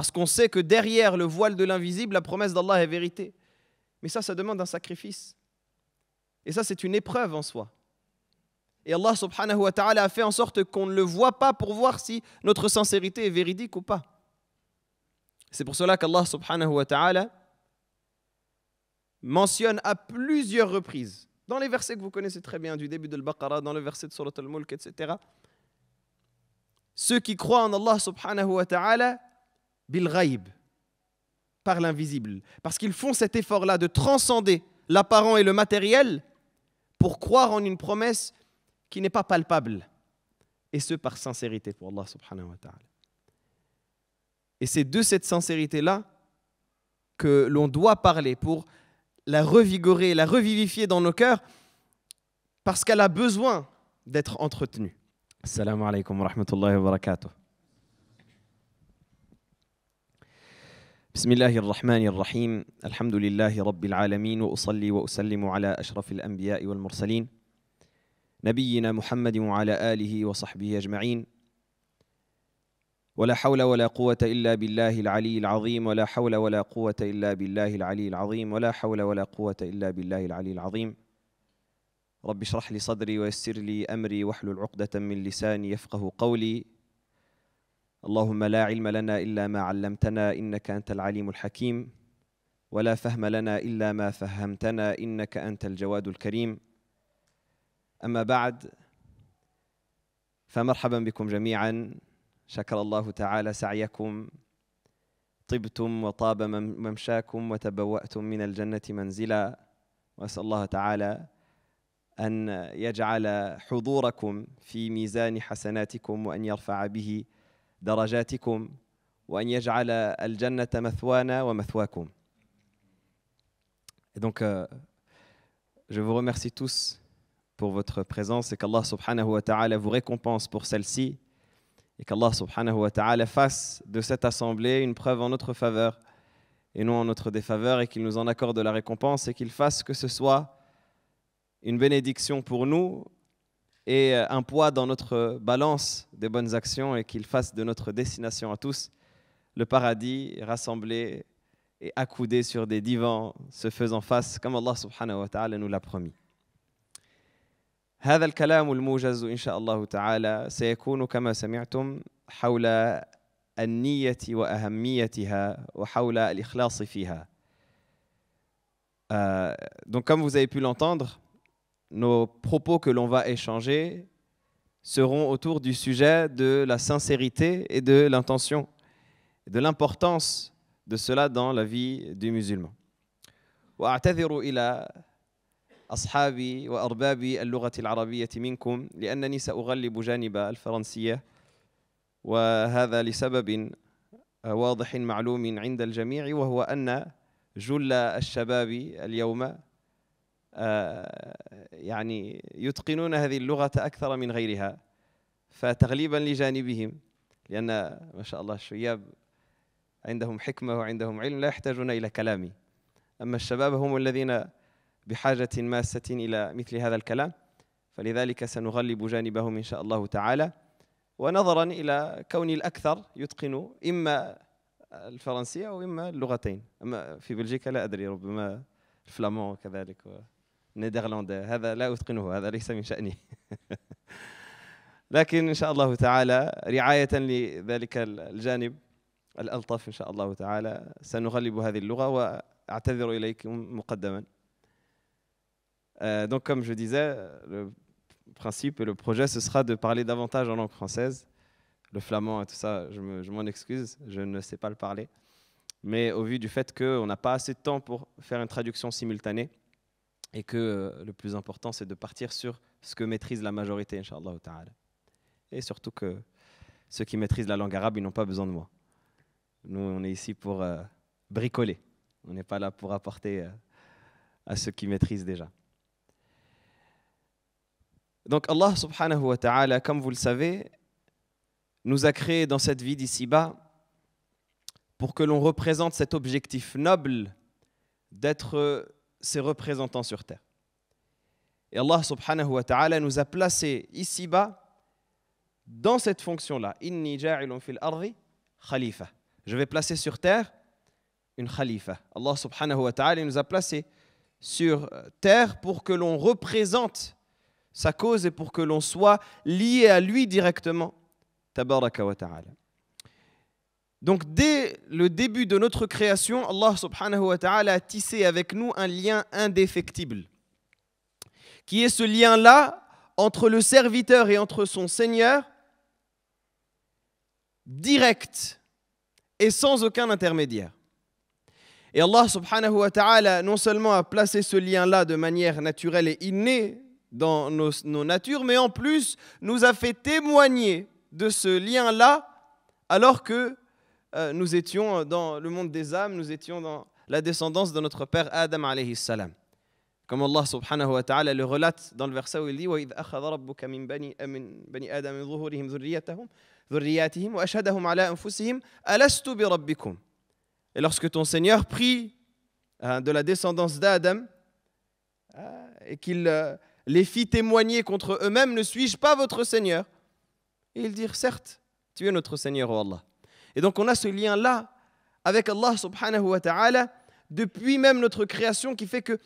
Parce qu'on sait que derrière le voile de l'invisible, la promesse d'Allah est vérité. Mais ça, ça demande un sacrifice. Et ça, c'est une épreuve en soi. Et Allah subhanahu wa ta'ala a fait en sorte qu'on ne le voit pas pour voir si notre sincérité est véridique ou pas. C'est pour cela qu'Allah subhanahu wa ta'ala mentionne à plusieurs reprises, dans les versets que vous connaissez très bien, du début de l'Baqarah, dans le verset de Surat al-Mulk, etc., ceux qui croient en Allah subhanahu wa ta'ala bil par l'invisible. Parce qu'ils font cet effort-là de transcender l'apparent et le matériel pour croire en une promesse qui n'est pas palpable. Et ce, par sincérité pour Allah Et c'est de cette sincérité-là que l'on doit parler pour la revigorer, la revivifier dans nos cœurs, parce qu'elle a besoin d'être entretenue. Assalamu alaikum wa rahmatullahi wa barakatuh. بسم الله الرحمن الرحيم الحمد لله رب العالمين واصلي واسلم على اشرف الانبياء والمرسلين نبينا محمد وعلى اله وصحبه اجمعين ولا حول ولا قوه الا بالله العلي العظيم ولا حول ولا قوه الا بالله العلي العظيم ولا حول ولا قوه الا بالله العلي العظيم رب اشرح لي صدري ويسر لي امري واحلل عقده من لساني يفقه قولي اللهم لا علم لنا الا ما علمتنا انك انت العليم الحكيم ولا فهم لنا الا ما فهمتنا انك انت الجواد الكريم اما بعد فمرحبا بكم جميعا شكر الله تعالى سعيكم طبتم وطاب ممشاكم وتبواتم من الجنه منزلا واسال الله تعالى ان يجعل حضوركم في ميزان حسناتكم وان يرفع به Et donc, euh, je vous remercie tous pour votre présence et qu'Allah subhanahu wa ta'ala vous récompense pour celle-ci et qu'Allah subhanahu wa ta'ala fasse de cette assemblée une preuve en notre faveur et non en notre défaveur et qu'il nous en accorde la récompense et qu'il fasse que ce soit une bénédiction pour nous et euh, un poids dans notre balance des bonnes actions et qu'il fasse de notre destination à tous le paradis rassemblé et accoudé sur des divans, se faisant face comme Allah subhanahu wa ta'ala nous l'a promis. donc comme vous avez pu l'entendre, nos propos que l'on va échanger seront autour du sujet de la sincérité et de l'intention, de l'importance de cela dans la vie du musulman. واعتذر الى اصحابي واربابي اللغه العربيه منكم لانني ساغلب جانب الفرنسيه وهذا لسبب واضح معلوم عند الجميع وهو ان جل الشباب اليوم آه، يعني يتقنون هذه اللغة أكثر من غيرها فتغليبا لجانبهم لأن ما شاء الله الشياب عندهم حكمة وعندهم علم لا يحتاجون إلى كلامي أما الشباب هم الذين بحاجة ماسة إلى مثل هذا الكلام فلذلك سنغلب جانبهم إن شاء الله تعالى ونظرا إلى كون الأكثر يتقن إما الفرنسية أو إما اللغتين أما في بلجيكا لا أدري ربما الفلامون كذلك نيدرلاند euh, donc, comme je disais, le principe et le projet, ce sera de parler davantage en langue française. Le flamand et tout ça, je m'en excuse, je ne sais pas le parler. Mais au vu du fait qu'on n'a pas assez de temps pour faire une traduction simultanée, et que euh, le plus important, c'est de partir sur ce que maîtrise la majorité, inshallah Et surtout que ceux qui maîtrisent la langue arabe, ils n'ont pas besoin de moi. Nous, on est ici pour euh, bricoler. On n'est pas là pour apporter euh, à ceux qui maîtrisent déjà. Donc Allah subhanahu wa ta'ala, comme vous le savez, nous a créés dans cette vie d'ici-bas pour que l'on représente cet objectif noble d'être ses représentants sur terre. Et Allah subhanahu wa ta'ala nous a placés ici-bas dans cette fonction-là. Inni ja'ilun fil ardi khalifa. Je vais placer sur terre une khalifa. Allah subhanahu wa ta'ala nous a placés sur euh, terre pour que l'on représente sa cause et pour que l'on soit lié à lui directement. Tabaraka wa ta'ala. Donc dès le début de notre création, Allah subhanahu wa ta'ala a tissé avec nous un lien indéfectible, qui est ce lien-là entre le serviteur et entre son Seigneur, direct et sans aucun intermédiaire. Et Allah subhanahu wa ta'ala non seulement a placé ce lien-là de manière naturelle et innée dans nos, nos natures, mais en plus nous a fait témoigner de ce lien-là alors que euh, nous étions dans le monde des âmes, nous étions dans la descendance de notre père Adam alayhi salam. Comme Allah subhanahu wa ta'ala le relate dans le verset où il dit Et lorsque ton Seigneur prie hein, de la descendance d'Adam ah, et qu'il euh, les fit témoigner contre eux-mêmes, ne suis-je pas votre Seigneur Et ils dirent, certes, tu es notre Seigneur, Allah. Et donc on a ce lien-là avec Allah subhanahu wa ta'ala depuis même notre création qui fait que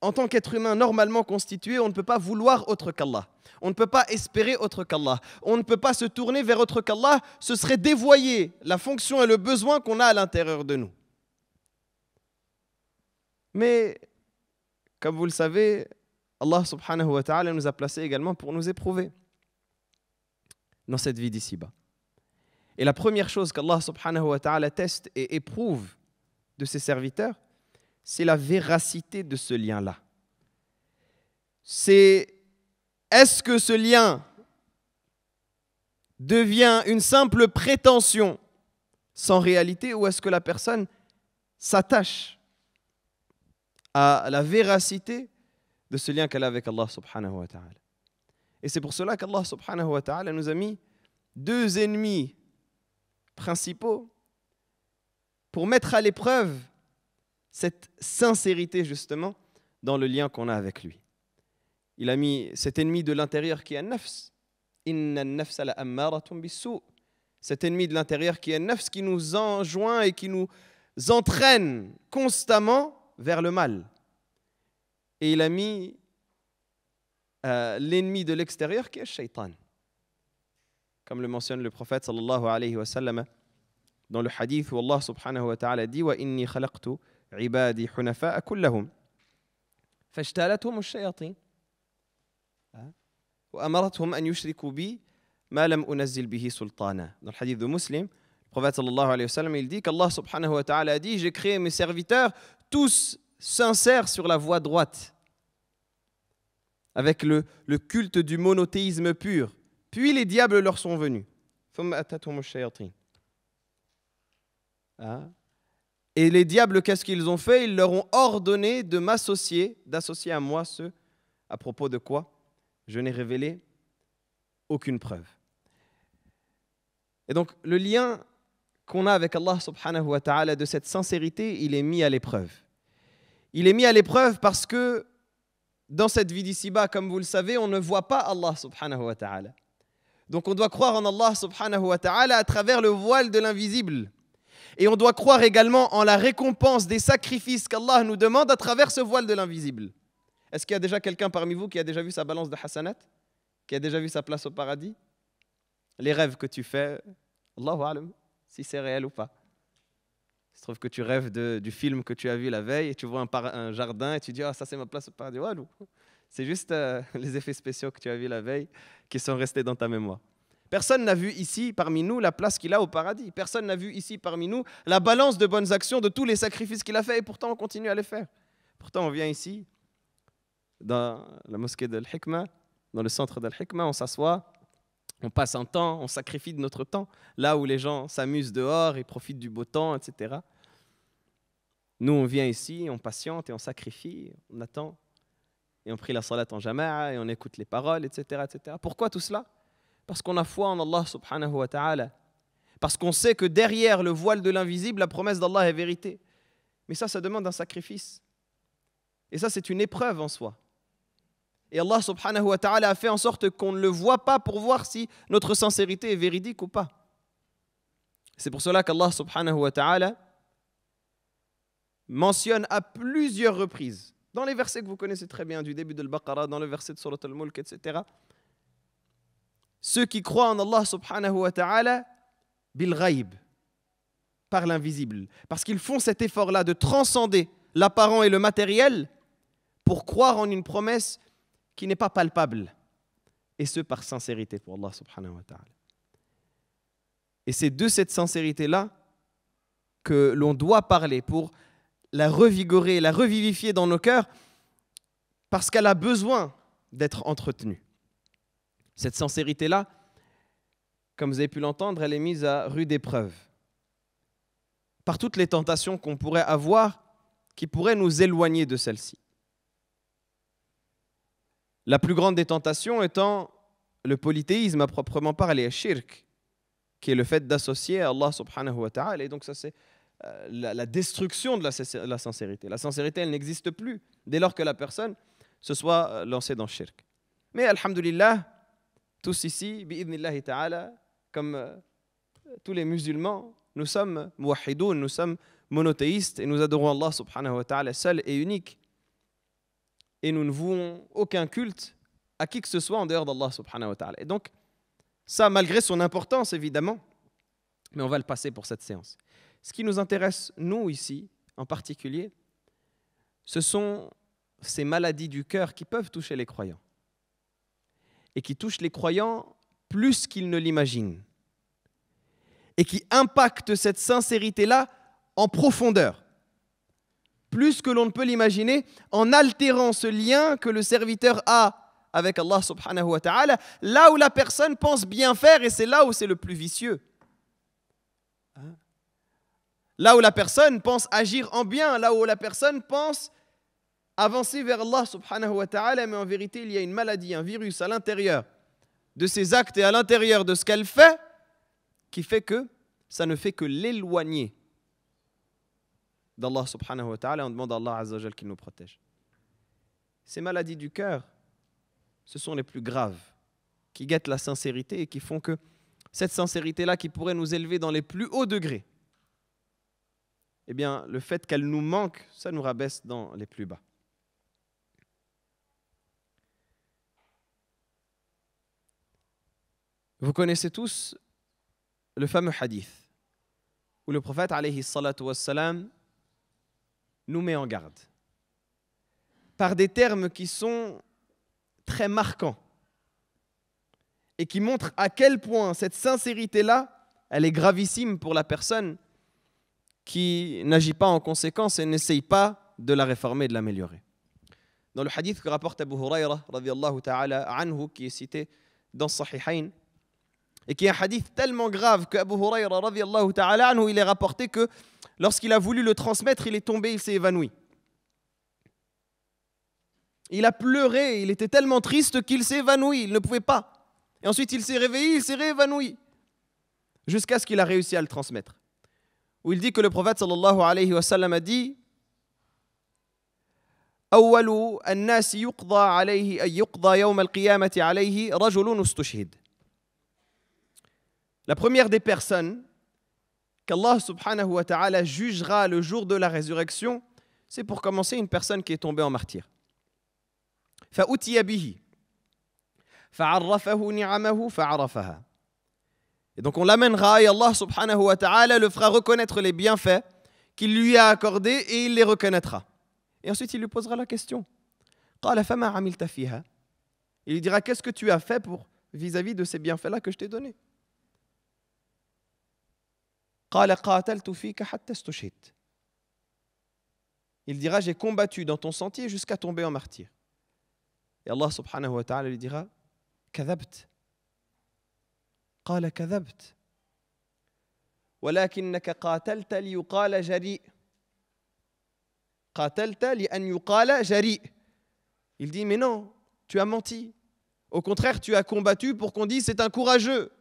en tant qu'être humain normalement constitué, on ne peut pas vouloir autre qu'Allah. On ne peut pas espérer autre qu'Allah. On ne peut pas se tourner vers autre qu'Allah. Ce serait dévoyer la fonction et le besoin qu'on a à l'intérieur de nous. Mais, comme vous le savez, Allah subhanahu wa ta'ala nous a placés également pour nous éprouver dans cette vie d'ici-bas. Et la première chose qu'Allah subhanahu wa ta'ala teste et éprouve de ses serviteurs, c'est la véracité de ce lien-là. C'est est-ce que ce lien devient une simple prétention sans réalité ou est-ce que la personne s'attache à la véracité de ce lien qu'elle a avec Allah subhanahu wa ta'ala. Et c'est pour cela qu'Allah subhanahu wa ta'ala nous a mis deux ennemis principaux pour mettre à l'épreuve cette sincérité justement dans le lien qu'on a avec lui. Il a mis cet ennemi de l'intérieur qui est nafs. Inna nafs Cet ennemi de l'intérieur qui est nafs qui nous enjoint et qui nous entraîne constamment vers le mal. Et il a mis euh, l'ennemi de l'extérieur qui est shaitan comme le mentionne le prophète sallallahu alayhi wa sallam dans le hadith où Allah subhanahu wa ta'ala dit Wa inni khalaqtu ibadi hunafa'a kullahum. فاجتالتهم hein? wa amaratuhum an yushriku bi ma lam أنزل bihi sultana dans le hadith de Muslim le prophète sallallahu alayhi wa sallam il dit qu'Allah subhanahu wa ta'ala a dit j'ai créé mes serviteurs tous sincères sur la voie droite avec le, le culte du monothéisme pur puis les diables leur sont venus. Hein? Et les diables, qu'est-ce qu'ils ont fait Ils leur ont ordonné de m'associer, d'associer à moi ce à propos de quoi je n'ai révélé aucune preuve. Et donc le lien qu'on a avec Allah subhanahu wa ta'ala de cette sincérité, il est mis à l'épreuve. Il est mis à l'épreuve parce que dans cette vie d'ici-bas, comme vous le savez, on ne voit pas Allah subhanahu wa ta'ala. Donc on doit croire en Allah subhanahu wa ta'ala à travers le voile de l'invisible. Et on doit croire également en la récompense des sacrifices qu'Allah nous demande à travers ce voile de l'invisible. Est-ce qu'il y a déjà quelqu'un parmi vous qui a déjà vu sa balance de Hassanat Qui a déjà vu sa place au paradis Les rêves que tu fais, Allahu alam, si c'est réel ou pas se trouve que tu rêves du film que tu as vu la veille et tu vois un, un jardin et tu dis Ah, ça, c'est ma place au paradis. c'est juste euh, les effets spéciaux que tu as vu la veille qui sont restés dans ta mémoire. Personne n'a vu ici parmi nous la place qu'il a au paradis. Personne n'a vu ici parmi nous la balance de bonnes actions de tous les sacrifices qu'il a fait et pourtant on continue à les faire. Pourtant on vient ici dans la mosquée dal hikmah dans le centre dal hikmah on s'assoit on passe un temps, on sacrifie de notre temps, là où les gens s'amusent dehors et profitent du beau temps, etc. Nous, on vient ici, on patiente et on sacrifie, on attend, et on prie la salat en jama'a, et on écoute les paroles, etc. etc. Pourquoi tout cela Parce qu'on a foi en Allah subhanahu wa ta'ala. Parce qu'on sait que derrière le voile de l'invisible, la promesse d'Allah est vérité. Mais ça, ça demande un sacrifice. Et ça, c'est une épreuve en soi. Et Allah subhanahu wa ta'ala a fait en sorte qu'on ne le voit pas pour voir si notre sincérité est véridique ou pas. C'est pour cela qu'Allah subhanahu wa ta'ala mentionne à plusieurs reprises, dans les versets que vous connaissez très bien, du début de l'Baqarah, dans le verset de Surat al-Mulk, etc. Ceux qui croient en Allah subhanahu wa ta'ala, bil par l'invisible. Parce qu'ils font cet effort-là de transcender l'apparent et le matériel pour croire en une promesse qui n'est pas palpable, et ce par sincérité pour Allah subhanahu wa ta'ala. Et c'est de cette sincérité-là que l'on doit parler pour la revigorer, la revivifier dans nos cœurs, parce qu'elle a besoin d'être entretenue. Cette sincérité-là, comme vous avez pu l'entendre, elle est mise à rude épreuve par toutes les tentations qu'on pourrait avoir qui pourraient nous éloigner de celle-ci. La plus grande des tentations étant le polythéisme à proprement parler, shirk, qui est le fait d'associer Allah subhanahu wa ta'ala. Et donc ça c'est euh, la, destruction de la, sincérité. La sincérité, elle n'existe plus dès lors que la personne se soit euh, lancée dans le shirk. Mais alhamdulillah, tous ici, bi'idnillahi ta'ala, comme euh, tous les musulmans, nous sommes muwahidoun, nous sommes monothéistes et nous adorons Allah subhanahu wa ta'ala seul et unique et nous ne vouons aucun culte à qui que ce soit en dehors d'Allah subhanahu wa ta'ala. Et donc, ça, malgré son importance, évidemment, mais on va le passer pour cette séance. Ce qui nous intéresse, nous, ici, en particulier, ce sont ces maladies du cœur qui peuvent toucher les croyants et qui touchent les croyants plus qu'ils ne l'imaginent et qui impactent cette sincérité-là en profondeur plus que l'on ne peut l'imaginer, en altérant ce lien que le serviteur a avec Allah subhanahu wa ta'ala, là où la personne pense bien faire, et c'est là où c'est le plus vicieux. Hein? Là où la personne pense agir en bien, là où la personne pense avancer vers Allah subhanahu wa ta'ala, mais en vérité, il y a une maladie, un virus à l'intérieur de ses actes et à l'intérieur de ce qu'elle fait, qui fait que ça ne fait que l'éloigner d'Allah subhanahu wa ta'ala, on demande à Allah azza qu'il nous protège. Ces maladies du cœur, ce sont les plus graves, qui guettent la sincérité et qui font que cette sincérité-là qui pourrait nous élever dans les plus hauts degrés, eh bien, le fait qu'elle nous manque, ça nous rabaisse dans les plus bas. Vous connaissez tous le fameux hadith où le prophète alayhi salatu wassalam nous met en garde par des termes qui sont très marquants et qui montrent à quel point cette sincérité-là, elle est gravissime pour la personne qui n'agit pas en conséquence et n'essaye pas de la réformer de l'améliorer. Dans le hadith que rapporte Abu Huraira, qui est cité dans Sahihain, et qui est un hadith tellement grave que Abu Huraira, il est rapporté que Lorsqu'il a voulu le transmettre, il est tombé, il s'est évanoui. Il a pleuré, il était tellement triste qu'il s'est évanoui, il ne pouvait pas. Et ensuite il s'est réveillé, il s'est réévanoui, jusqu'à ce qu'il a réussi à le transmettre. Où il dit que le prophète sallallahu alayhi wa sallam a dit la première des personnes qu'Allah subhanahu wa ta'ala jugera le jour de la résurrection, c'est pour commencer une personne qui est tombée en martyr. Et donc on l'amènera et Allah subhanahu wa ta'ala le fera reconnaître les bienfaits qu'il lui a accordés et il les reconnaîtra. Et ensuite il lui posera la question. Il lui dira qu'est-ce que tu as fait pour vis-à-vis -vis de ces bienfaits-là que je t'ai donnés il dira j'ai combattu dans ton sentier jusqu'à tomber en martyr. Et Allah subhanahu wa ta'ala lui dira قال كذبت ولكنك قاتلت ليقال جريء قاتلت لأن Il dit mais non, tu as menti. Au contraire, tu as combattu pour qu'on dise c'est un courageux.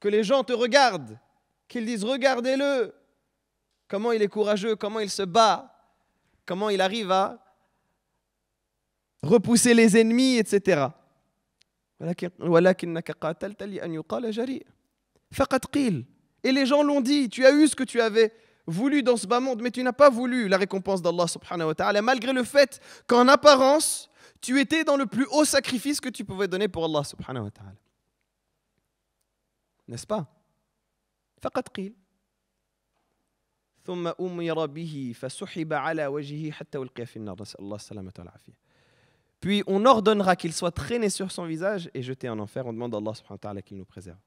Que les gens te regardent qu'ils disent regardez-le, comment il est courageux, comment il se bat, comment il arrive à repousser les ennemis, etc. Et les gens l'ont dit, tu as eu ce que tu avais voulu dans ce bas monde, mais tu n'as pas voulu la récompense d'Allah subhanahu wa ta'ala, malgré le fait qu'en apparence, tu étais dans le plus haut sacrifice que tu pouvais donner pour Allah subhanahu wa ta'ala. N'est-ce pas puis on ordonnera qu'il soit traîné sur son visage et jeté en enfer. On demande à Allah subhanahu qu'il nous préserve.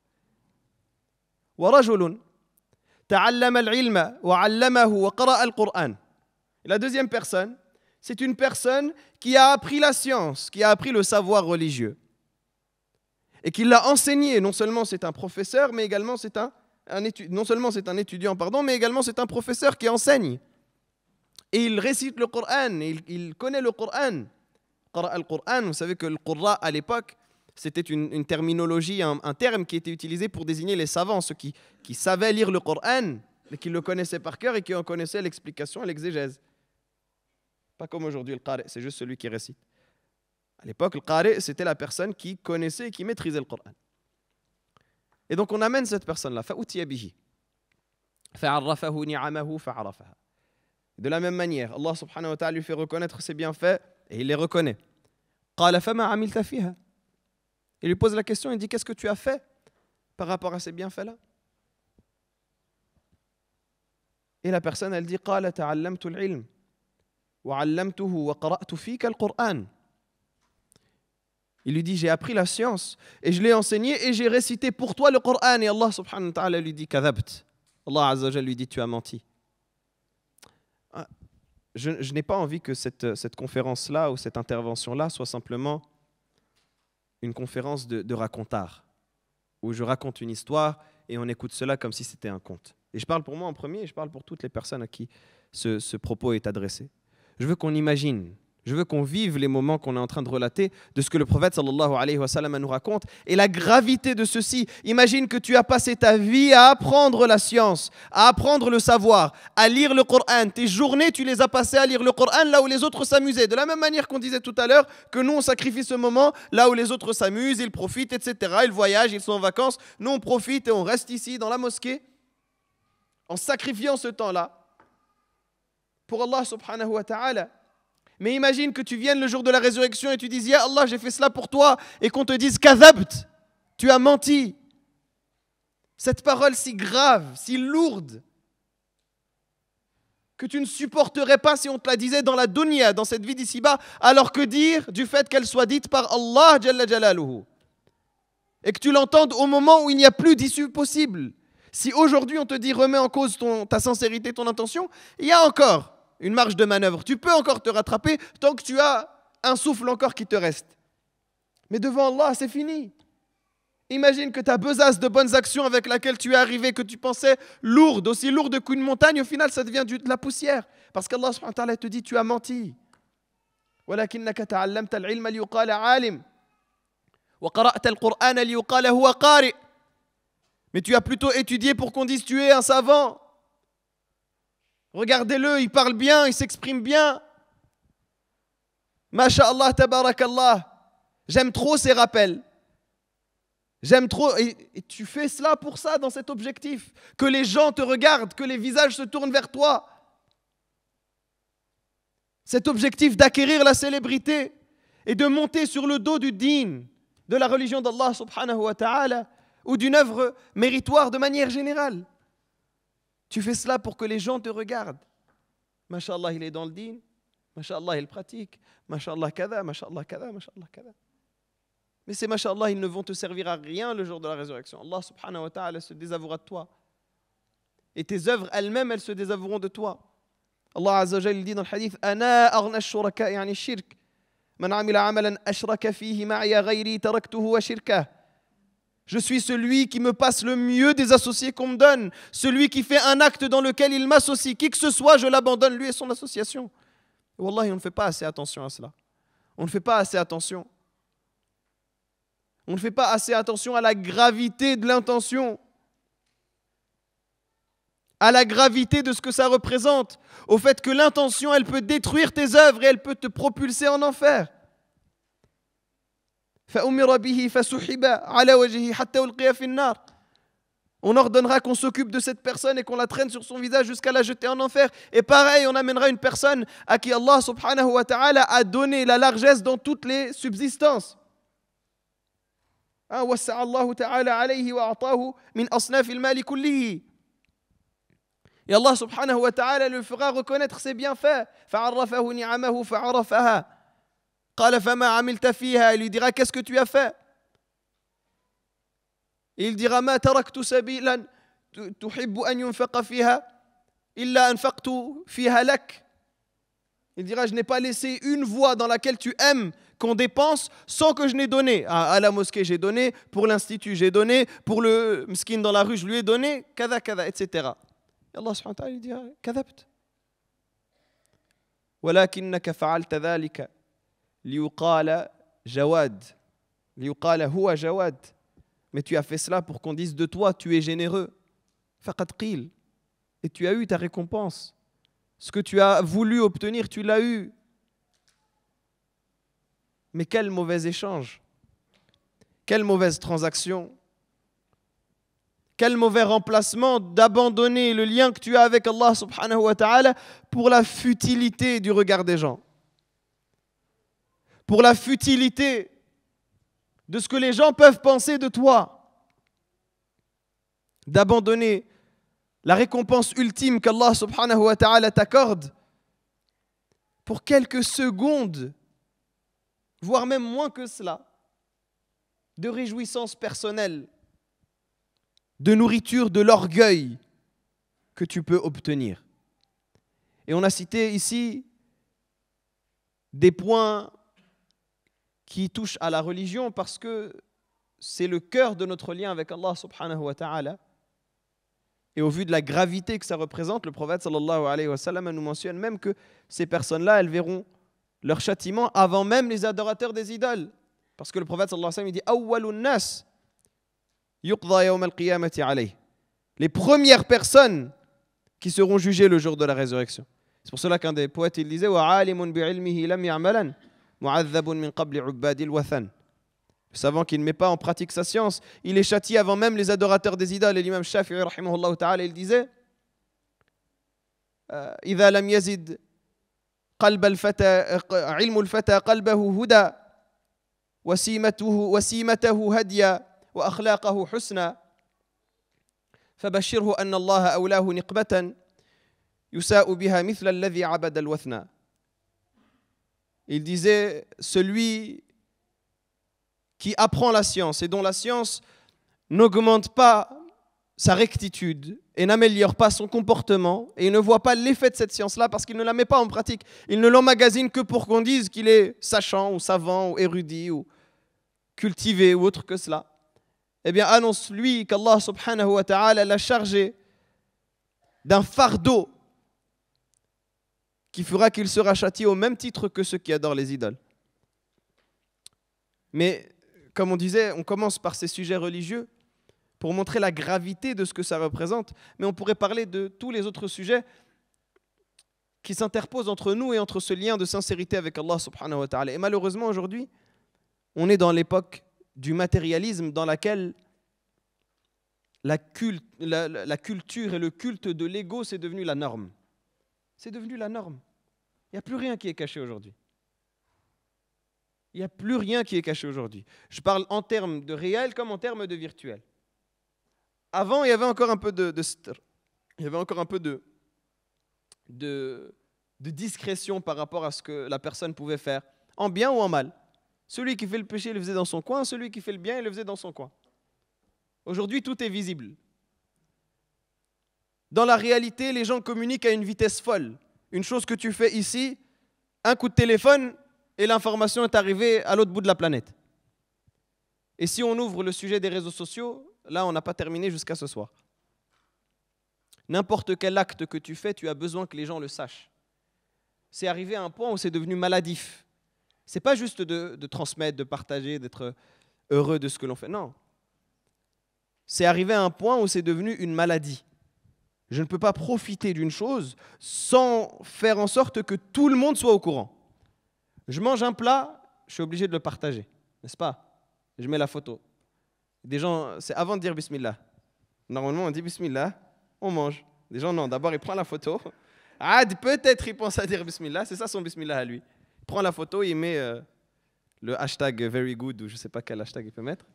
la deuxième personne, c'est une personne qui a appris la science, qui a appris le savoir religieux. Et qui l'a enseigné. Non seulement c'est un professeur, mais également c'est un non seulement c'est un étudiant, pardon, mais également c'est un professeur qui enseigne. Et il récite le Coran, il, connaît le Coran. quran vous savez que le Qurra à l'époque, c'était une, terminologie, un, terme qui était utilisé pour désigner les savants, ceux qui, savaient lire le Coran, qui le connaissaient par cœur et qui en connaissaient l'explication et l'exégèse. Pas comme aujourd'hui le Qari, c'est juste celui qui récite. À l'époque, le Qari, c'était la personne qui connaissait et qui maîtrisait le Coran. Et donc on amène cette personne-là. De la même manière, Allah subhanahu wa ta'ala lui fait reconnaître ses bienfaits et il les reconnaît. Il lui pose la question, il dit Qu'est-ce que tu as fait par rapport à ces bienfaits-là Et la personne, elle dit Qala ta'allamtu wa quran il lui dit J'ai appris la science et je l'ai enseignée et j'ai récité pour toi le Coran. Et Allah subhanahu wa ta'ala lui dit Kadabt. Allah azza lui dit Tu as menti. Ah, je, n'ai pas envie que cette, cette conférence-là ou cette intervention-là soit simplement une conférence de, de racontard, où je raconte une histoire et on écoute cela comme si c'était un conte. Et je parle pour moi en premier et je parle pour toutes les personnes à qui ce, ce propos est adressé. Je veux qu'on imagine je veux qu'on vive les moments qu'on est en train de relater de ce que le prophète sallallahu alayhi wa sallam nous raconte et la gravité de ceci. Imagine que tu as passé ta vie à apprendre la science, à apprendre le savoir, à lire le Coran. Tes journées, tu les as passées à lire le Coran là où les autres s'amusaient. De la même manière qu'on disait tout à l'heure que nous, on sacrifie ce moment là où les autres s'amusent, ils profitent, etc. Ils voyagent, ils sont en vacances. Nous, on profite et on reste ici dans la mosquée en sacrifiant ce temps-là pour Allah subhanahu wa ta'ala. Mais imagine que tu viennes le jour de la résurrection et tu dises, Ya Allah, j'ai fait cela pour toi, et qu'on te dise, Kazabt, tu as menti. Cette parole si grave, si lourde, que tu ne supporterais pas si on te la disait dans la dunya, dans cette vie d'ici-bas, alors que dire du fait qu'elle soit dite par Allah Jalla et que tu l'entendes au moment où il n'y a plus d'issue possible. Si aujourd'hui on te dit remets en cause ton, ta sincérité, ton intention, il y a encore une marge de manœuvre. Tu peux encore te rattraper tant que tu as un souffle encore qui te reste. Mais devant Allah, c'est fini. Imagine que ta besace de bonnes actions avec laquelle tu es arrivé, que tu pensais lourde, aussi lourde qu'une montagne, au final, ça devient de la poussière. Parce qu'Allah te dit, tu as menti. Mais tu as plutôt étudié pour qu'on dise tu es un savant Regardez-le, il parle bien, il s'exprime bien. Masha'Allah, tabarakallah. J'aime trop ces rappels. J'aime trop. Et, tu fais cela pour ça, dans cet objectif. Que les gens te regardent, que les visages se tournent vers toi. Cet objectif d'acquérir la célébrité et de monter sur le dos du dîn, de la religion d'Allah subhanahu wa ta'ala, ou d'une œuvre méritoire de manière générale. Tu fais cela pour que les gens te regardent. Masha'Allah, il est dans le din. Masha'Allah, il pratique. Masha'Allah, kada, Masha'Allah, kada, Masha'Allah, kada. Mais ces Masha'Allah, ils ne vont te servir à rien le jour de la résurrection. Allah subhanahu wa ta'ala se désavouera de toi. Et tes œuvres elles-mêmes, elles se désavoueront de toi. Allah Azza wa dit dans le hadith Ana arna shuraka yani shirk. Man amila amalan ashraka fihi ma'ya ghayri taraktuhu wa je suis celui qui me passe le mieux des associés qu'on me donne, celui qui fait un acte dans lequel il m'associe. Qui que ce soit, je l'abandonne, lui et son association. on ne fait pas assez attention à cela. On ne fait pas assez attention. On ne fait pas assez attention à la gravité de l'intention, à la gravité de ce que ça représente, au fait que l'intention, elle peut détruire tes œuvres et elle peut te propulser en enfer. On ordonnera qu'on s'occupe de cette personne et qu'on la traîne sur son visage jusqu'à la jeter en enfer. Et pareil, on amènera une personne à qui Allah subhanahu wa ta'ala a donné la largesse dans toutes les subsistances. Hein, et Allah subhanahu wa ta'ala le fera reconnaître ses bienfaits. Il lui dira Qu'est-ce que tu as fait Il dira Il dira Je n'ai pas laissé une voie dans laquelle tu aimes qu'on dépense sans que je n'ai donné. Ah, à, la mosquée, j'ai donné. Pour l'institut, j'ai donné. Pour le mskin dans la rue, je lui ai donné. Kada, etc. Et Allah subhanahu wa ta'ala lui dira Kadabt. ولكنك فعلت ذلك jawad. jawad. Mais tu as fait cela pour qu'on dise de toi, tu es généreux. Faqad Et tu as eu ta récompense. Ce que tu as voulu obtenir, tu l'as eu. Mais quel mauvais échange. Quelle mauvaise transaction. Quel mauvais remplacement d'abandonner le lien que tu as avec Allah subhanahu wa ta'ala pour la futilité du regard des gens pour la futilité de ce que les gens peuvent penser de toi, d'abandonner la récompense ultime qu'Allah subhanahu wa ta'ala t'accorde pour quelques secondes, voire même moins que cela, de réjouissance personnelle, de nourriture de l'orgueil que tu peux obtenir. Et on a cité ici des points qui touche à la religion parce que c'est le cœur de notre lien avec Allah subhanahu wa ta'ala. Et au vu de la gravité que ça représente, le prophète sallallahu alayhi wa sallam nous mentionne même que ces personnes-là, elles verront leur châtiment avant même les adorateurs des idoles. Parce que le prophète sallallahu alayhi wa sallam, il dit Les premières personnes qui seront jugées le jour de la résurrection. C'est pour cela qu'un des poètes, il disait « Wa alimun bi lam معذب من قبل عباد الوثن Savant qui ne met pas en pratique sa science, il est châtié avant même les adorateurs des idoles. Et l'imam Shafi'i, rahimahullah ta'ala, il disait إذا لم يزد قلب الفتى علم الفتى قلبه هدى وسيمته وسيمته هديا وأخلاقه حسنا فبشره أن الله أولاه نقبة يساء بها مثل الذي عبد الوثنى Il disait, celui qui apprend la science et dont la science n'augmente pas sa rectitude et n'améliore pas son comportement et il ne voit pas l'effet de cette science-là parce qu'il ne la met pas en pratique. Il ne l'emmagasine que pour qu'on dise qu'il est sachant ou savant ou érudit ou cultivé ou autre que cela. Eh bien, annonce-lui qu'Allah subhanahu wa ta'ala l'a chargé d'un fardeau qui fera qu'il sera châti au même titre que ceux qui adorent les idoles. Mais comme on disait, on commence par ces sujets religieux pour montrer la gravité de ce que ça représente, mais on pourrait parler de tous les autres sujets qui s'interposent entre nous et entre ce lien de sincérité avec Allah subhanahu wa ta'ala. Et malheureusement aujourd'hui, on est dans l'époque du matérialisme dans laquelle la, la culture et le culte de l'ego, c'est devenu la norme. C'est devenu la norme. Il n'y a plus rien qui est caché aujourd'hui. Il n'y a plus rien qui est caché aujourd'hui. Je parle en termes de réel comme en termes de virtuel. Avant, il y avait encore un peu de, il y avait encore un peu de, de, discrétion par rapport à ce que la personne pouvait faire, en bien ou en mal. Celui qui fait le péché, il le faisait dans son coin, celui qui fait le bien, il le faisait dans son coin. Aujourd'hui, tout est visible. Dans la réalité, les gens communiquent à une vitesse folle. Une chose que tu fais ici, un coup de téléphone et l'information est arrivée à l'autre bout de la planète. Et si on ouvre le sujet des réseaux sociaux, là, on n'a pas terminé jusqu'à ce soir. N'importe quel acte que tu fais, tu as besoin que les gens le sachent. C'est arrivé à un point où c'est devenu maladif. C'est pas juste de, de transmettre, de partager, d'être heureux de ce que l'on fait. Non. C'est arrivé à un point où c'est devenu une maladie. Je ne peux pas profiter d'une chose sans faire en sorte que tout le monde soit au courant. Je mange un plat, je suis obligé de le partager, n'est-ce pas Je mets la photo. Des gens, c'est avant de dire bismillah. Normalement, on dit bismillah, on mange. Des gens, non, d'abord, il prend la photo. Ah, peut-être il pense à dire bismillah, c'est ça son bismillah à lui. Il prend la photo, il met euh, le hashtag very good ou je ne sais pas quel hashtag il peut mettre.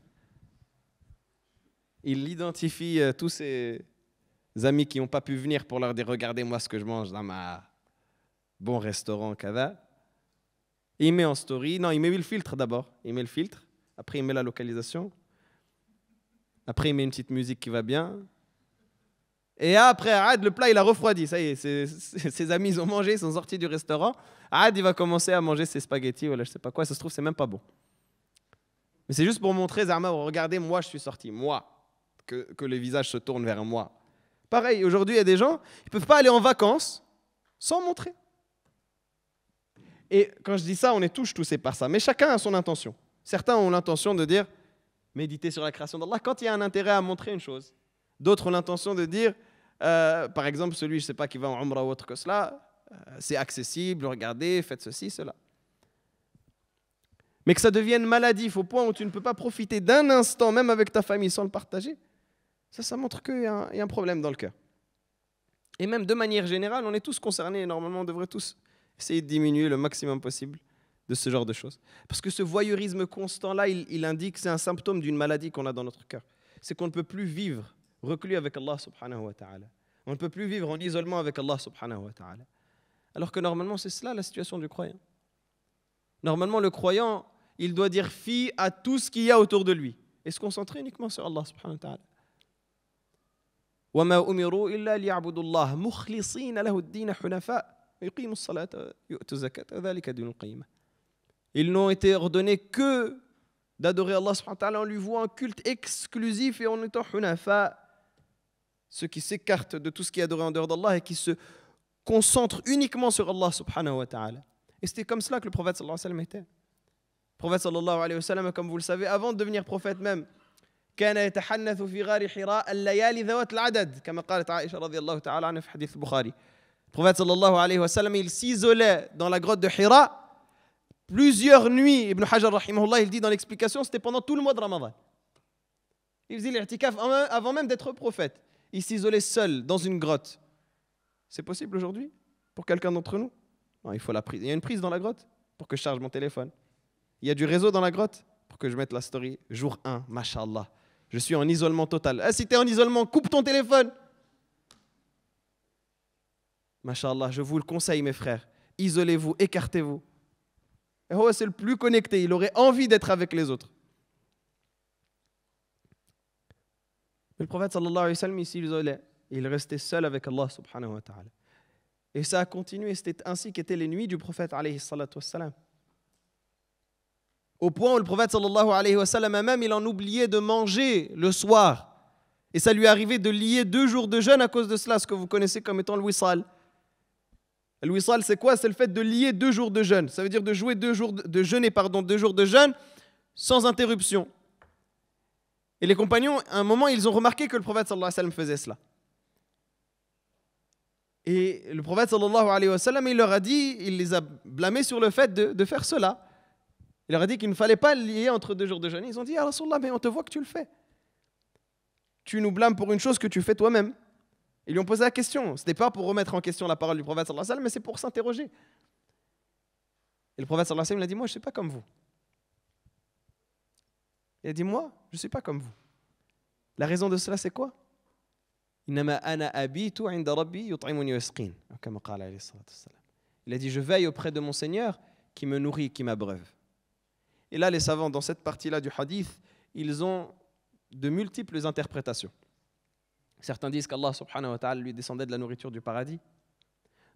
Il identifie euh, tous ses, amis qui n'ont pas pu venir pour leur dire Regardez-moi ce que je mange dans ma bon restaurant, Kava. Il met en story. Non, il met le filtre d'abord. Il met le filtre. Après, il met la localisation. Après, il met une petite musique qui va bien. Et après, Ad, le plat, il a refroidi. Ça y est, ses, amis, ils ont mangé, ils sont sortis du restaurant. Ad, il va commencer à manger ses spaghettis, voilà, je sais pas quoi. Ça se trouve, c'est même pas bon. Mais c'est juste pour montrer, Zarma, oh, regardez, moi, je suis sorti, moi, que, que les visages se tourne vers moi. Pareil, aujourd'hui, il y a des gens, ils ne peuvent pas aller en vacances sans montrer. Et quand je dis ça, on est tous touchés par ça. Mais chacun a son intention. Certains ont l'intention de dire méditer sur la création d'Allah quand il y a un intérêt à montrer une chose. D'autres ont l'intention de dire, euh, par exemple, celui, je ne sais pas, qui va en Umrah ou autre que cela, euh, c'est accessible, regardez, faites ceci, cela. Mais que ça devienne maladif au point où tu ne peux pas profiter d'un instant, même avec ta famille, sans le partager, ça, ça montre qu'il y, a un, problème dans le cœur. Et même de manière générale, on est tous concernés et normalement on devrait tous essayer de diminuer le maximum possible de ce genre de choses. Parce que ce voyeurisme constant-là, il, il indique, c'est un symptôme d'une maladie qu'on a dans notre cœur. C'est qu'on ne peut plus vivre reclus avec Allah subhanahu wa ta'ala. On ne peut plus vivre en isolement avec Allah subhanahu wa ta'ala. Alors que normalement, c'est cela la situation du croyant. Normalement, le croyant, il doit dire fi à tout ce qu'il y a autour de lui et se concentrer uniquement sur Allah subhanahu wa ta'ala. وما أمروا إلا ليعبدوا الله مخلصين له الدين حنفاء يقيموا الصلاة يؤتوا الزكاة ذلك دين القيمة Ils n'ont été ordonnés que d'adorer Allah subhanahu wa ta'ala en lui vouant un culte exclusif et en étant hunafa, ceux qui s'écartent de tout ce qui est adoré en dehors d'Allah et qui se concentrent uniquement sur Allah subhanahu wa ta'ala. Et c'était comme cela que le prophète sallallahu alayhi wa sallam était. Le prophète sallallahu alayhi wa sallam, comme vous le savez, avant de devenir prophète même, prophète sallallahu alayhi wa sallam il s'isolait dans la grotte de Hira plusieurs nuits Ibn Hajar rahimahullah il dit dans l'explication c'était pendant tout le mois de Ramadan il faisait l'irtikaf avant même d'être prophète il s'isolait seul dans une grotte c'est possible aujourd'hui pour quelqu'un d'entre nous il faut la prise il y a une prise dans la grotte pour que je charge mon téléphone il y a du réseau dans la grotte pour que je mette la story jour 1 mashallah je suis en isolement total. Ah, si tu es en isolement, coupe ton téléphone. Machallah, je vous le conseille, mes frères. Isolez-vous, écartez-vous. Et oh, c'est le plus connecté. Il aurait envie d'être avec les autres. le prophète sallallahu alayhi wa sallam, il s'isolait. Il restait seul avec Allah subhanahu wa ta'ala. Et ça a continué. C'était ainsi qu'étaient les nuits du prophète alayhi salatu au point où le prophète sallallahu alayhi wa sallam même, il en oubliait de manger le soir. Et ça lui arrivait de lier deux jours de jeûne à cause de cela, ce que vous connaissez comme étant le wissal. Le wissal, c'est quoi C'est le fait de lier deux jours de jeûne. Ça veut dire de jouer deux jours de, jeûner, pardon, deux jours de jeûne sans interruption. Et les compagnons, à un moment, ils ont remarqué que le prophète sallallahu alayhi wa sallam faisait cela. Et le prophète sallallahu alayhi wa sallam, il leur a dit, il les a blâmés sur le fait de, de faire cela. Il leur a dit qu'il ne fallait pas lier entre deux jours de jeûne. Ils ont dit, Ah là, mais on te voit que tu le fais. Tu nous blâmes pour une chose que tu fais toi-même. Ils lui ont posé la question. Ce n'était pas pour remettre en question la parole du prophète, sallallahu mais c'est pour s'interroger. Et le prophète, sallallahu il a dit, moi, je ne suis pas comme vous. Il a dit, moi, je ne suis pas comme vous. La raison de cela, c'est quoi Il a dit, je veille auprès de mon Seigneur qui me nourrit, qui m'abreuve. Et là, les savants, dans cette partie-là du hadith, ils ont de multiples interprétations. Certains disent qu'Allah subhanahu wa ta'ala lui descendait de la nourriture du paradis.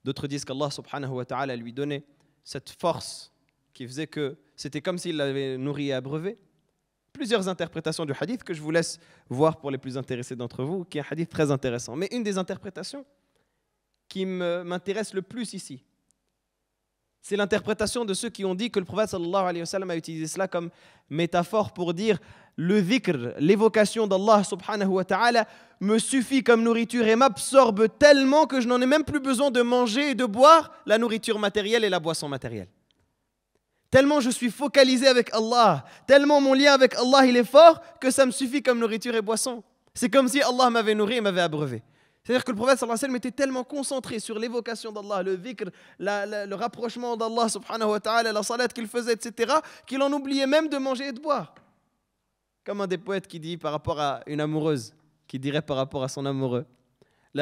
D'autres disent qu'Allah subhanahu wa ta'ala lui donnait cette force qui faisait que c'était comme s'il l'avait nourri et abreuvé. Plusieurs interprétations du hadith que je vous laisse voir pour les plus intéressés d'entre vous, qui est un hadith très intéressant. Mais une des interprétations qui m'intéresse le plus ici, c'est l'interprétation de ceux qui ont dit que le prophète sallallahu alayhi wa sallam a utilisé cela comme métaphore pour dire le dhikr, l'évocation d'Allah subhanahu wa ta'ala me suffit comme nourriture et m'absorbe tellement que je n'en ai même plus besoin de manger et de boire la nourriture matérielle et la boisson matérielle. Tellement je suis focalisé avec Allah, tellement mon lien avec Allah il est fort que ça me suffit comme nourriture et boisson. C'est comme si Allah m'avait nourri et m'avait abreuvé. C'est-à-dire que le prophète sallallahu alayhi était tellement concentré sur l'évocation d'Allah, le vikr, le rapprochement d'Allah subhanahu wa ta'ala, la salat qu'il faisait, etc., qu'il en oubliait même de manger et de boire. Comme un des poètes qui dit par rapport à une amoureuse, qui dirait par rapport à son amoureux, Elle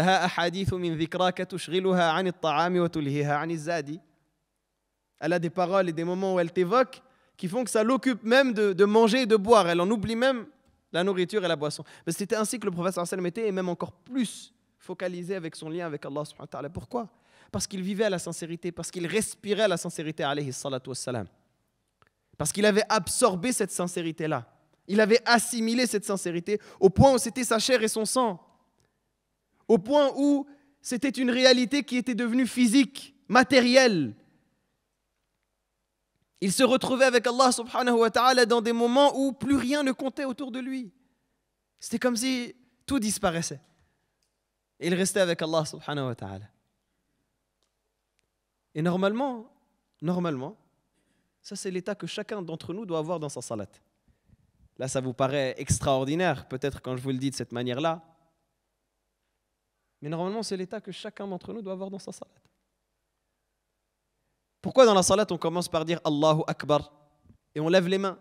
a des paroles et des moments où elle t'évoque qui font que ça l'occupe même de, manger et de boire. Elle en oublie même la nourriture et la boisson. Mais c'était ainsi que le prophète sallallahu était, et même encore plus focalisé avec son lien avec Allah subhanahu wa ta'ala. Pourquoi Parce qu'il vivait à la sincérité, parce qu'il respirait à la sincérité, alayhi salatu wassalam. Parce qu'il avait absorbé cette sincérité-là. Il avait assimilé cette sincérité au point où c'était sa chair et son sang. Au point où c'était une réalité qui était devenue physique, matérielle. Il se retrouvait avec Allah subhanahu wa ta'ala dans des moments où plus rien ne comptait autour de lui. C'était comme si tout disparaissait. Et il restait avec Allah subhanahu wa ta'ala. Et normalement, normalement, ça c'est l'état que chacun d'entre nous doit avoir dans sa salat. Là, ça vous paraît extraordinaire, peut-être quand je vous le dis de cette manière-là. Mais normalement, c'est l'état que chacun d'entre nous doit avoir dans sa salat. Pourquoi dans la salat on commence par dire Allahu Akbar et on lève les mains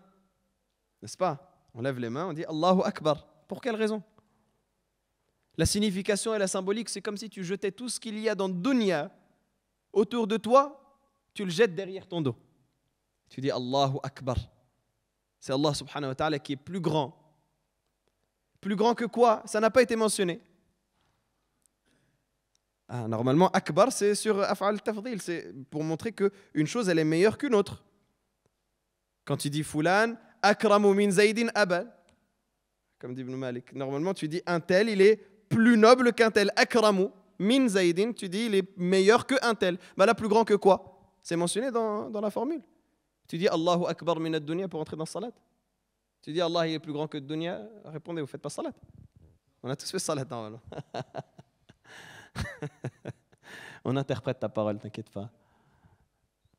N'est-ce pas On lève les mains, on dit Allahu Akbar. Pour quelle raison la signification et la symbolique, c'est comme si tu jetais tout ce qu'il y a dans dunya autour de toi, tu le jettes derrière ton dos. Tu dis Allahu Akbar. C'est Allah subhanahu wa ta'ala qui est plus grand. Plus grand que quoi Ça n'a pas été mentionné. Ah, normalement, Akbar, c'est sur Af'al Tafdil. C'est pour montrer qu'une chose, elle est meilleure qu'une autre. Quand tu dis Fulan, Akramu min Zaydin Abal. Comme dit Ibn Malik. Normalement, tu dis un tel, il est plus noble qu'un tel. Akramu min zaidin, tu dis il est meilleur qu'un tel. mais bah là, plus grand que quoi C'est mentionné dans, la formule. Tu dis Allahu Akbar min dunya pour entrer dans salat. Tu dis Allah il est plus grand que dunya. Répondez, vous faites pas salat. On a tous fait salat normalement. On interprète ta parole, t'inquiète pas.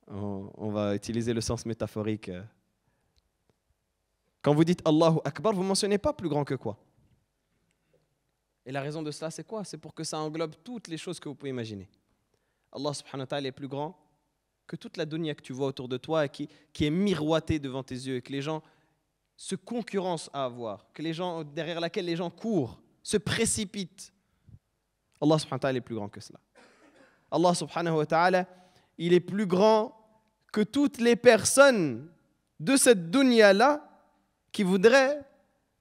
On, va utiliser le sens métaphorique. Quand vous dites Allahu Akbar, vous ne mentionnez pas plus grand que quoi et la raison de cela, c'est quoi C'est pour que ça englobe toutes les choses que vous pouvez imaginer. Allah subhanahu wa ta'ala est plus grand que toute la dunya que tu vois autour de toi et qui, qui est miroitée devant tes yeux et que les gens se concurrencent à avoir, que les gens, derrière laquelle les gens courent, se précipitent. Allah subhanahu wa ta'ala est plus grand que cela. Allah subhanahu wa ta'ala, il est plus grand que toutes les personnes de cette dunya-là qui voudraient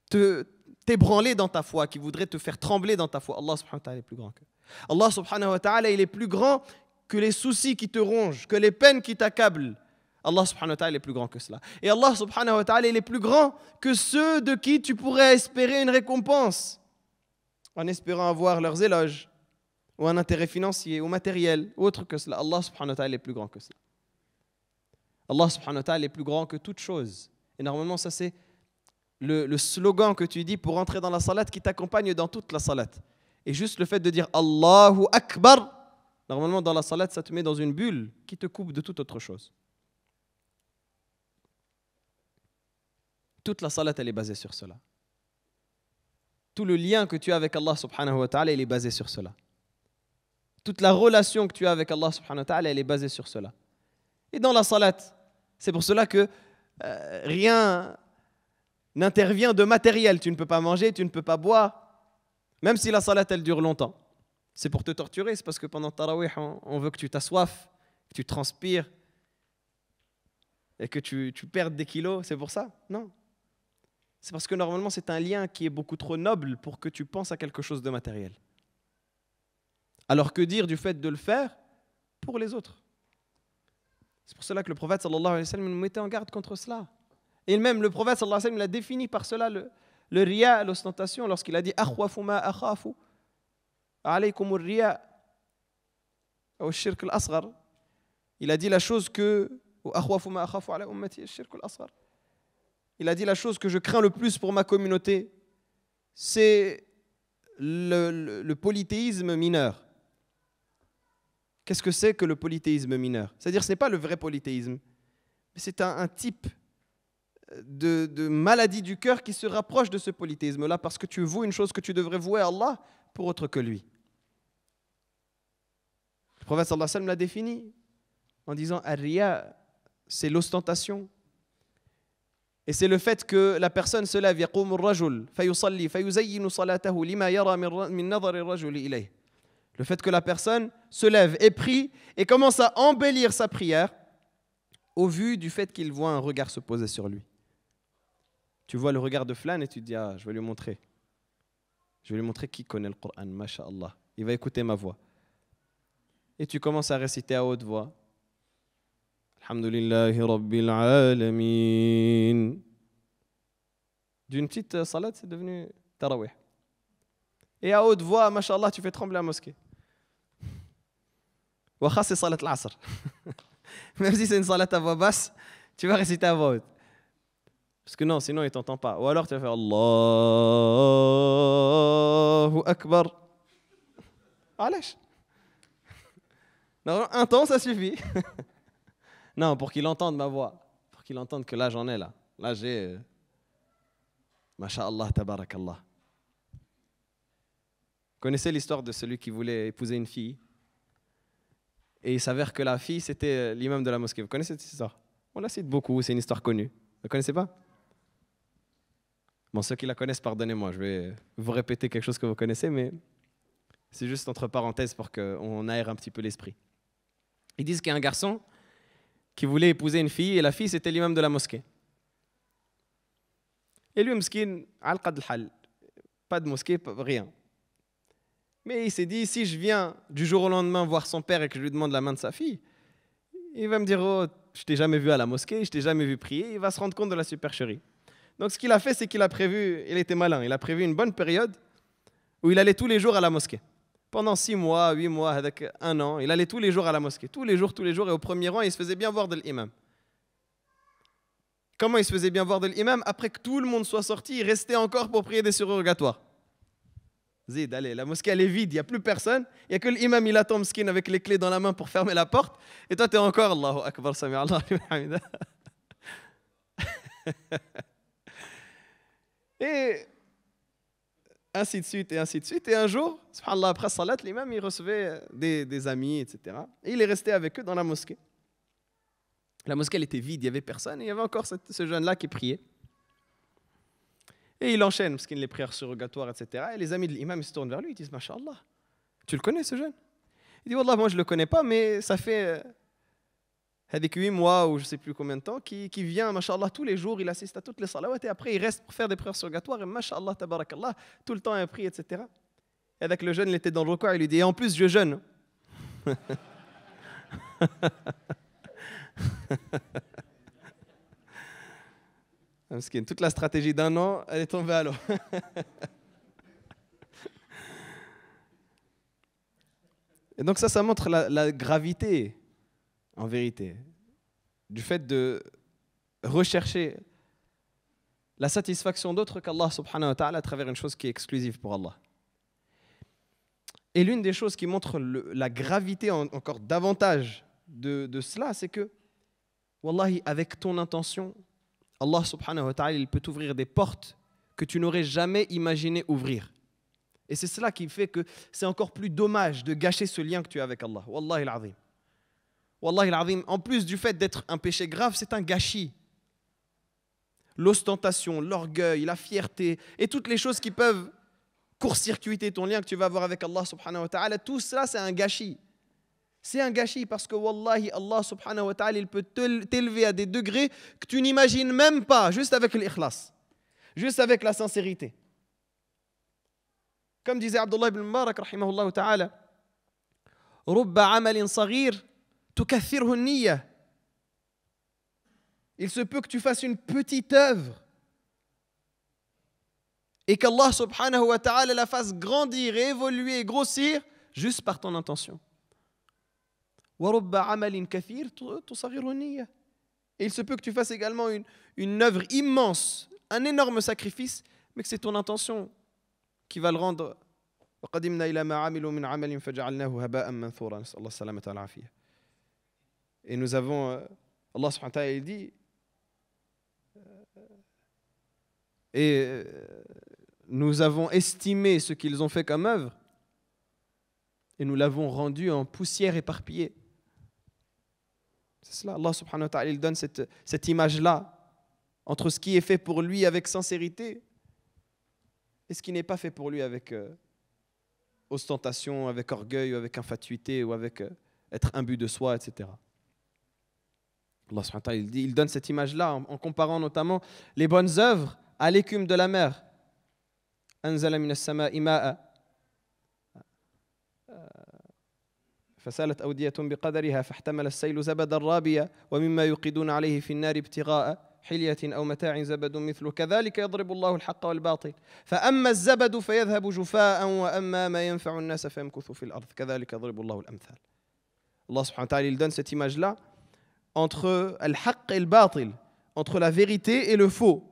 te, t'ébranler dans ta foi, qui voudrait te faire trembler dans ta foi. Allah subhanahu wa ta'ala est plus grand que. Allah subhanahu wa ta'ala, il est plus grand que les soucis qui te rongent, que les peines qui t'accablent. Allah subhanahu wa ta'ala est plus grand que cela. Et Allah subhanahu wa ta'ala, est plus grand que ceux de qui tu pourrais espérer une récompense en espérant avoir leurs éloges ou un intérêt financier ou matériel, autre que cela. Allah subhanahu wa ta'ala est plus grand que cela. Allah subhanahu wa ta'ala est plus grand que toute chose. Et normalement, ça c'est le, slogan que tu dis pour entrer dans la salat qui t'accompagne dans toute la salat. Et juste le fait de dire Allahu Akbar, normalement dans la salat, ça te met dans une bulle qui te coupe de toute autre chose. Toute la salat, elle est basée sur cela. Tout le lien que tu as avec Allah subhanahu wa ta'ala, il est basé sur cela. Toute la relation que tu as avec Allah subhanahu wa ta'ala, elle est basée sur cela. Et dans la salat, c'est pour cela que euh, rien n'intervient de matériel. Tu ne peux pas manger, tu ne peux pas boire. Même si la salat, elle dure longtemps. C'est pour te torturer, c'est parce que pendant Tarawih, on veut que tu t'assoiffes, que tu transpires et que tu, tu perdes des kilos. C'est pour ça Non. C'est parce que normalement, c'est un lien qui est beaucoup trop noble pour que tu penses à quelque chose de matériel. Alors que dire du fait de le faire pour les autres C'est pour cela que le prophète sallallahu alayhi wa sallam nous mettait en garde contre cela. Et même le prophète sallallahu alayhi wa l'a défini par cela, le, le l'ostentation, lorsqu'il a dit Akhwafu ma akhafu, alaykum riya, au shirk al-asghar. Il a dit la chose que. Il a dit la chose que je crains le plus pour ma communauté, c'est le, polythéisme mineur. Qu'est-ce que c'est que le polythéisme mineur C'est-à-dire, ce n'est pas le vrai polythéisme, mais c'est un type de, de du cœur qui se rapproche de ce polythéisme-là, parce que tu voues une chose que tu devrais vouer à Allah pour autre que lui. Le prophète sallallahu alayhi l'a défini en disant c'est l'ostentation. Et c'est le fait que la personne se lève, Le fait que la personne se lève et prie et commence à embellir sa prière au vu du fait qu'il voit un regard se poser sur lui. Tu vois le regard de Flan et tu dis Ah, je vais lui montrer. Je vais lui montrer qui connaît le Coran, masha'Allah. Il va écouter ma voix. Et tu commences à réciter à haute voix. Alhamdulillahi Rabbil Alameen. D'une petite euh, salade, c'est devenu tarawih. Et à haute voix, masha'Allah, tu fais trembler la mosquée. Wa c'est salat l'asr. Même si c'est une salat à voix basse, tu vas réciter à voix haute. Parce que non, sinon il t'entend pas. Ou alors tu vas faire Allahu Akbar. Allez. Ah, non, un temps, ça suffit. non, pour qu'il entende ma voix. Pour qu'il entende que là, j'en ai là. Là, j'ai. Euh, Masha'Allah, tabarakallah. connaissez l'histoire de celui qui voulait épouser une fille Et il s'avère que la fille, c'était euh, l'imam de la mosquée. Vous connaissez cette histoire On la cite beaucoup, c'est une histoire connue. Vous ne connaissez pas Bon, ceux qui la connaissent, pardonnez-moi, je vais vous répéter quelque chose que vous connaissez, mais c'est juste entre parenthèses pour qu'on aère un petit peu l'esprit. Ils disent qu'il y a un garçon qui voulait épouser une fille, et la fille, c'était l'imam de la mosquée. Et lui, mskin, al pas de mosquée, rien. Mais il s'est dit, si je viens du jour au lendemain voir son père et que je lui demande la main de sa fille, il va me dire, oh, je t'ai jamais vu à la mosquée, je t'ai jamais vu prier, il va se rendre compte de la supercherie. Donc ce qu'il a fait, c'est qu'il a prévu, il était malin, il a prévu une bonne période où il allait tous les jours à la mosquée. Pendant six mois, huit mois, avec un an, il allait tous les jours à la mosquée. Tous les jours, tous les jours, et au premier rang, il se faisait bien voir de l'imam. Comment il se faisait bien voir de l'imam Après que tout le monde soit sorti, il restait encore pour prier des surrogatoires. Zid, allez, la mosquée, elle est vide, il n'y a plus personne. Il n'y a que l'imam, il attend skin avec les clés dans la main pour fermer la porte. Et toi, tu es encore Allahu Akbar, Sami Allah, Et ainsi de suite, et ainsi de suite. Et un jour, subhanallah, après salat, l'imam, il recevait des, amis, etc. Et il est resté avec eux dans la mosquée. La mosquée, elle était vide, il n'y avait personne, et il y avait encore ce jeune-là qui priait. Et il enchaîne, parce qu'il les prières surrogatoires, etc. Et les amis de l'imam, ils se tournent vers lui, ils disent, Masha'Allah, tu le connais ce jeune Il dit, Wallah, moi je ne le connais pas, mais ça fait euh, avec 8 mois ou je ne sais plus combien de temps, qui, qui vient, mashallah, tous les jours, il assiste à toutes les salawats et après il reste pour faire des prières surgatoires et mashallah, tabarakallah, tout le temps il prie, etc. Et avec le jeune, il était dans le coin il lui dit, en plus je jeûne. Toute la stratégie d'un an, elle est tombée à l'eau. et donc ça, ça montre la, la gravité en vérité, du fait de rechercher la satisfaction d'autre qu'Allah subhanahu wa ta'ala à travers une chose qui est exclusive pour Allah. Et l'une des choses qui montre la gravité encore davantage de, cela, c'est que, Wallahi, avec ton intention, Allah subhanahu wa ta'ala, il peut ouvrir des portes que tu n'aurais jamais imaginé ouvrir. Et c'est cela qui fait que c'est encore plus dommage de gâcher ce lien que tu as avec Allah. Wallahi l'azim. Wallahi en plus du fait d'être un péché grave, c'est un gâchis. L'ostentation, l'orgueil, la fierté et toutes les choses qui peuvent court-circuiter ton lien que tu vas avoir avec Allah subhanahu wa ta'ala, tout cela c'est un gâchis. C'est un gâchis parce que wallahi Allah subhanahu wa ta'ala, il peut t'élever à des degrés que tu n'imagines même pas juste avec l'ikhlas, juste avec la sincérité. Comme disait Abdullah ibn Mubarak rahimahullah ta'ala, رب il se peut que tu fasses une petite œuvre et qu'Allah subhanahu wa ta'ala la fasse grandir, évoluer grossir juste par ton intention. Et il se peut que tu fasses également une, une œuvre immense, un énorme sacrifice, mais que c'est ton intention qui va le rendre. Et nous avons, euh, Allah subhanahu wa dit, euh, et euh, nous avons estimé ce qu'ils ont fait comme œuvre, et nous l'avons rendu en poussière éparpillée. C'est cela, Allah subhanahu wa ta'ala, il donne cette, image-là, entre ce qui est fait pour lui avec sincérité et ce qui n'est pas fait pour lui avec ostentation, avec orgueil, ou avec infatuité, ou avec être imbu de soi, etc. Allah subhanahu wa il, dit, il donne cette image-là en, en, comparant notamment les bonnes œuvres à l'écume de la mer. أنزل من السماء ماء فسالت أودية بقدرها فاحتمل السيل زبدا رابيا ومما يوقدون عليه في النار ابتغاء حلية أو متاع زبد مثله كذلك يضرب الله الحق والباطل فأما الزبد فيذهب جفاء وأما ما ينفع الناس فيمكث في الأرض كذلك يضرب الله الأمثال الله سبحانه وتعالى donne cette image-là entre et entre la vérité et le faux,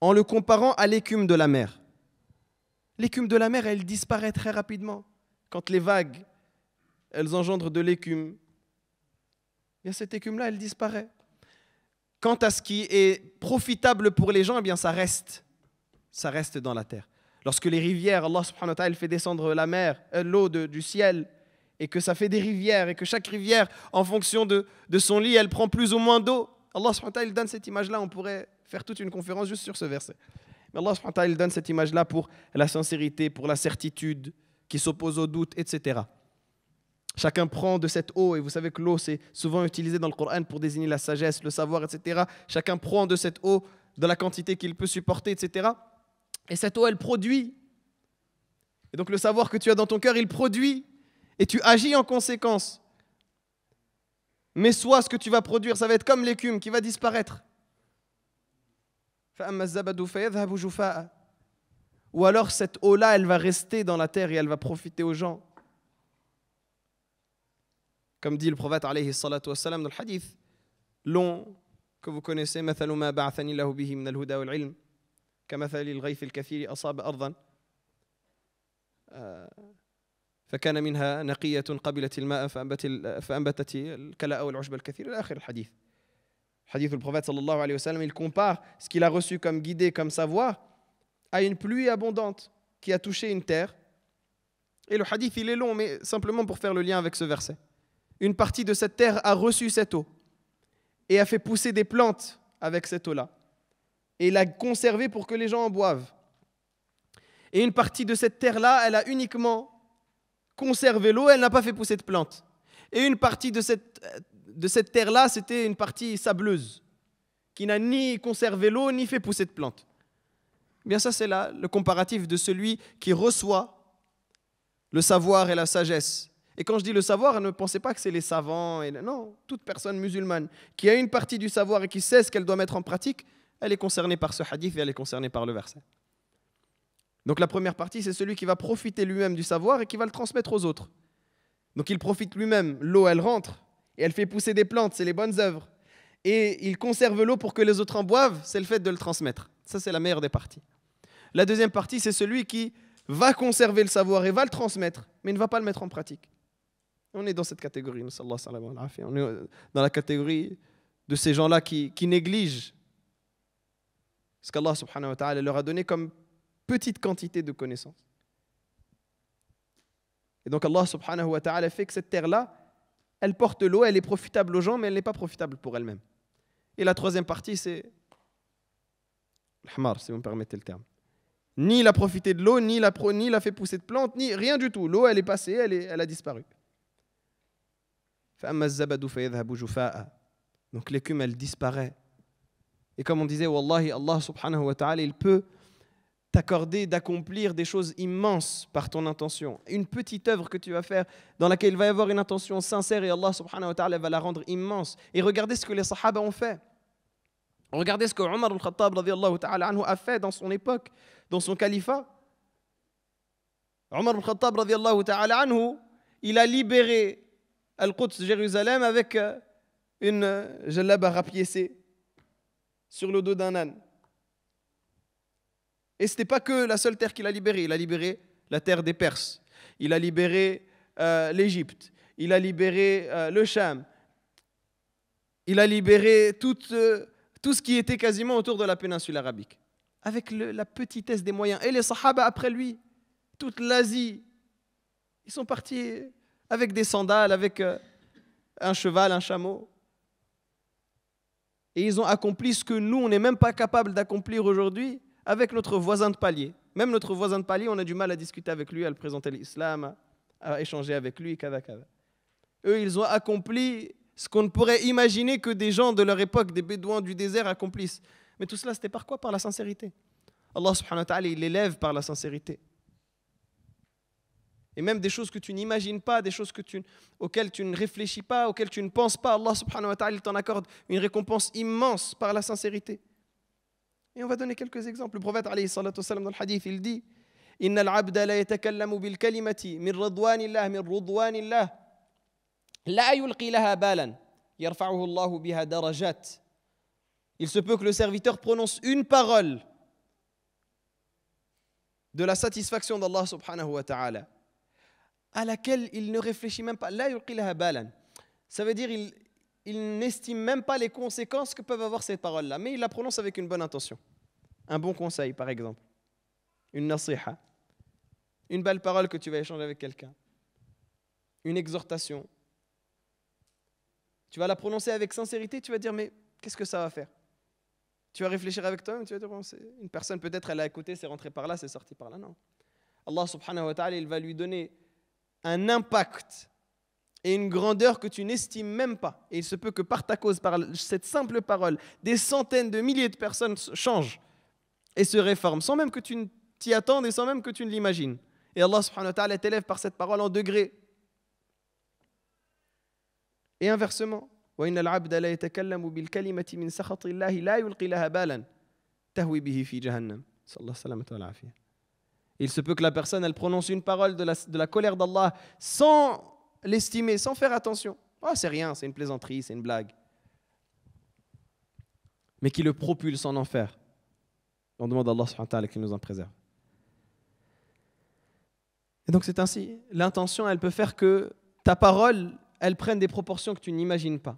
en le comparant à l'écume de la mer. L'écume de la mer, elle disparaît très rapidement. Quand les vagues, elles engendrent de l'écume, il cette écume-là, elle disparaît. Quant à ce qui est profitable pour les gens, eh bien ça reste. Ça reste dans la terre. Lorsque les rivières, Allah subhanahu wa ta'ala fait descendre la mer, euh, l'eau du ciel, et que ça fait des rivières et que chaque rivière, en fonction de, son lit, elle prend plus ou moins d'eau. Allah subhanahu donne cette image-là. On pourrait faire toute une conférence juste sur ce verset. Mais Allah subhanahu donne cette image-là pour la sincérité, pour la certitude qui s'oppose au doute, etc. Chacun prend de cette eau, et vous savez que l'eau, c'est souvent utilisé dans le Coran pour désigner la sagesse, le savoir, etc. Chacun prend de cette eau, de la quantité qu'il peut supporter, etc. Et cette eau, elle produit. Et donc le savoir que tu as dans ton cœur, il produit et tu agis en conséquence. Mais soit ce que tu vas produire, ça va être comme l'écume qui va disparaître. Ou alors cette eau-là, elle va rester dans la terre et elle va profiter aux gens. Comme dit le prophète dans le hadith long que vous connaissez, il compare ce qu'il a reçu comme guidé, comme savoir, à une pluie abondante qui a touché une terre. Et le hadith, il est long, mais simplement pour faire le lien avec ce verset. Une partie de cette terre a reçu cette eau et a fait pousser des plantes avec cette eau-là et l'a conservée pour que les gens en boivent. Et une partie de cette terre-là, elle a uniquement conserver l'eau, elle n'a pas fait pousser de plantes. Et une partie de cette, euh, de cette terre-là, c'était une partie sableuse, qui n'a ni conservé l'eau, ni fait pousser de plantes. Eh bien ça, c'est là le comparatif de celui qui reçoit le savoir et la sagesse. Et quand je dis le savoir, ne pensez pas que c'est les savants. Et... Non, toute personne musulmane qui a une partie du savoir et qui sait ce qu'elle doit mettre en pratique, elle est concernée par ce hadith et elle est concernée par le verset. Donc la première partie, c'est celui qui va profiter lui-même du savoir et qui va le transmettre aux autres. Donc il profite lui-même, l'eau elle rentre et elle fait pousser des plantes, c'est les bonnes œuvres. Et il conserve l'eau pour que les autres en boivent, c'est le fait de le transmettre. Ça c'est la meilleure des parties. La deuxième partie, c'est celui qui va conserver le savoir et va le transmettre, mais ne va pas le mettre en pratique. On est dans cette catégorie, on est dans la catégorie de ces gens-là qui, qui négligent ce qu'Allah leur a donné comme petite quantité de connaissances. Et donc Allah subhanahu wa ta'ala fait que cette terre-là, elle porte l'eau, elle est profitable aux gens, mais elle n'est pas profitable pour elle-même. Et la troisième partie, c'est l'hamar, si vous me permettez le terme. Ni il a profité de l'eau, ni il a, fait pousser de plantes, ni rien du tout. L'eau, elle est passée, elle, a disparu. Donc l'écume, elle disparaît. Et comme on disait, Wallahi, Allah subhanahu wa ta'ala, il peut t'accorder d'accomplir des choses immenses par ton intention. Une petite œuvre que tu vas faire dans laquelle il va y avoir une intention sincère et Allah subhanahu wa ta'ala va la rendre immense. Et regardez ce que les sahaba ont fait. Regardez ce que Omar al-Khattab a fait dans son époque, dans son califat. Omar al-Khattab il a libéré Al-Quds, Jérusalem, avec euh, une à rapiécée sur le dos d'un âne. Et ce n'était pas que la seule terre qu'il a libérée. Il a libéré la terre des Perses. Il a libéré euh, l'Égypte. Il a libéré euh, le Cham. Il a libéré euh, tout, ce qui était quasiment autour de la péninsule arabique. Avec la petitesse des moyens. Et les Sahaba après lui, toute l'Asie, ils sont partis avec des sandales, avec un cheval, un chameau. Et ils ont accompli ce que nous, on n'est même pas capable d'accomplir aujourd'hui avec notre voisin de palier. Même notre voisin de palier, on a du mal à discuter avec lui, à le présenter l'islam, à échanger avec lui, kada, kada. Eux, ils ont accompli ce qu'on ne pourrait imaginer que des gens de leur époque, des bédouins du désert, accomplissent. Mais tout cela, c'était par quoi Par la sincérité. Allah subhanahu wa ta'ala, il l'élève par la sincérité. Et même des choses que tu n'imagines pas, des choses auxquelles tu ne réfléchis pas, auxquelles tu ne penses pas, Allah subhanahu wa ta'ala t'en accorde une récompense immense par la sincérité. Et on va donner quelques exemples. Le prophète, alayhi salatu wasalam, dans le hadith, il dit إن العبد لا يتكلم بالكلمة من رضوان الله من رضوان الله la yulqi laha balan yarfa'uhu الله biha darajat. Il se peut que le serviteur prononce une parole de la satisfaction d'Allah subhanahu wa ta'ala à laquelle il ne réfléchit même pas. La yulqi laha balan. Ça veut dire il, il n'estime même pas les conséquences que peuvent avoir ces paroles-là, mais il la prononce avec une bonne intention. Un bon conseil, par exemple. Une nasiha. Une belle parole que tu vas échanger avec quelqu'un. Une exhortation. Tu vas la prononcer avec sincérité, tu vas dire, mais qu'est-ce que ça va faire Tu vas réfléchir avec toi-même, tu vas dire, une personne peut-être, elle a écouté, c'est rentré par là, c'est sorti par là. Non. Allah subhanahu wa ta'ala, il va lui donner un impact et une grandeur que tu n'estimes même pas. Et il se peut que par ta cause, par cette simple parole, des centaines de milliers de personnes changent et se réforment, sans même que tu t'y attendes et sans même que tu ne l'imagines. Et Allah subhanahu wa ta'ala t'élève par cette parole en degrés. Et inversement, il se peut que la personne elle prononce une parole de la, de la colère d'Allah sans l'estimer sans faire attention. ah c'est rien, c'est une plaisanterie, c'est une blague. Mais qui le propulse en enfer. On demande à Allah subhanahu qu'il nous en préserve. Et donc c'est ainsi. L'intention, elle peut faire que ta parole, elle prenne des proportions que tu n'imagines pas.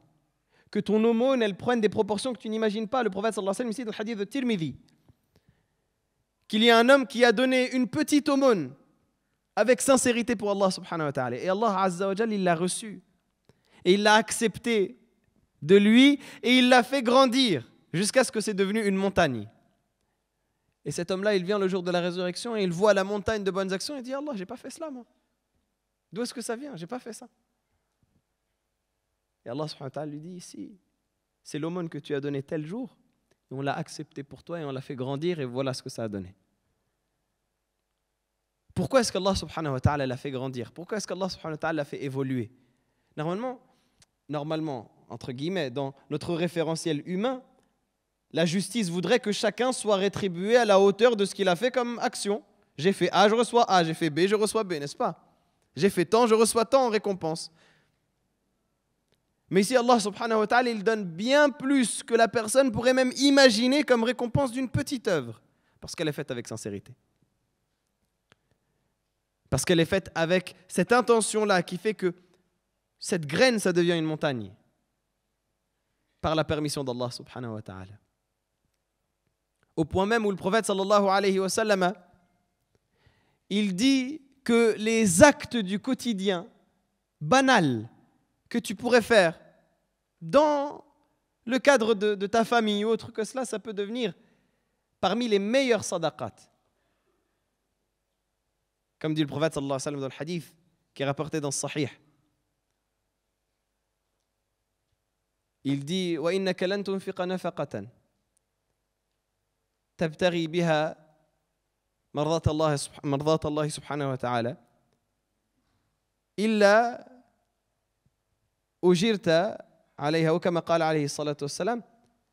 Que ton aumône, elle prenne des proportions que tu n'imagines pas. Le prophète sallallahu alayhi wa sallam cite le hadith de Tirmidhi. Qu'il y a un homme qui a donné une petite aumône avec sincérité pour Allah subhanahu wa ta'ala. Et Allah azza wa il l'a reçu. Et il l'a accepté de lui et il l'a fait grandir jusqu'à ce que c'est devenu une montagne. Et cet homme-là, il vient le jour de la résurrection et il voit la montagne de bonnes actions et il dit Allah, j'ai pas fait cela moi. D'où est-ce que ça vient J'ai pas fait ça. Et Allah subhanahu wa ta'ala lui dit ici, si, c'est l'aumône que tu as donné tel jour, et on l'a accepté pour toi et on l'a fait grandir et voilà ce que ça a donné. Pourquoi est-ce qu'Allah subhanahu wa ta'ala l'a fait grandir Pourquoi est-ce qu'Allah subhanahu wa ta'ala l'a fait évoluer Normalement, normalement, entre guillemets, dans notre référentiel humain, la justice voudrait que chacun soit rétribué à la hauteur de ce qu'il a fait comme action. J'ai fait A, je reçois A, j'ai fait B, je reçois B, n'est-ce pas J'ai fait tant, je reçois tant en récompense. Mais ici, Allah subhanahu wa ta'ala, il donne bien plus que la personne pourrait même imaginer comme récompense d'une petite œuvre, parce qu'elle est faite avec sincérité. Parce qu'elle est faite avec cette intention-là qui fait que cette graine, ça devient une montagne. Par la permission d'Allah subhanahu wa ta'ala. Au point même où le prophète sallallahu alayhi wa sallam, il dit que les actes du quotidien banal que tu pourrais faire dans le cadre de, ta famille ou autre que cela, ça peut devenir parmi les meilleurs sadaqat. Comme dit le prophète sallallahu alayhi wa sallam dans le hadith qui est rapporté dans le Sahih. Il dit وَإِنَّكَ لَن تُنْفِقَ نَفَقَةً تبتغي بها مرضاة الله مرضاة الله سبحانه وتعالى إلا أجرت عليها وكما قال عليه الصلاة والسلام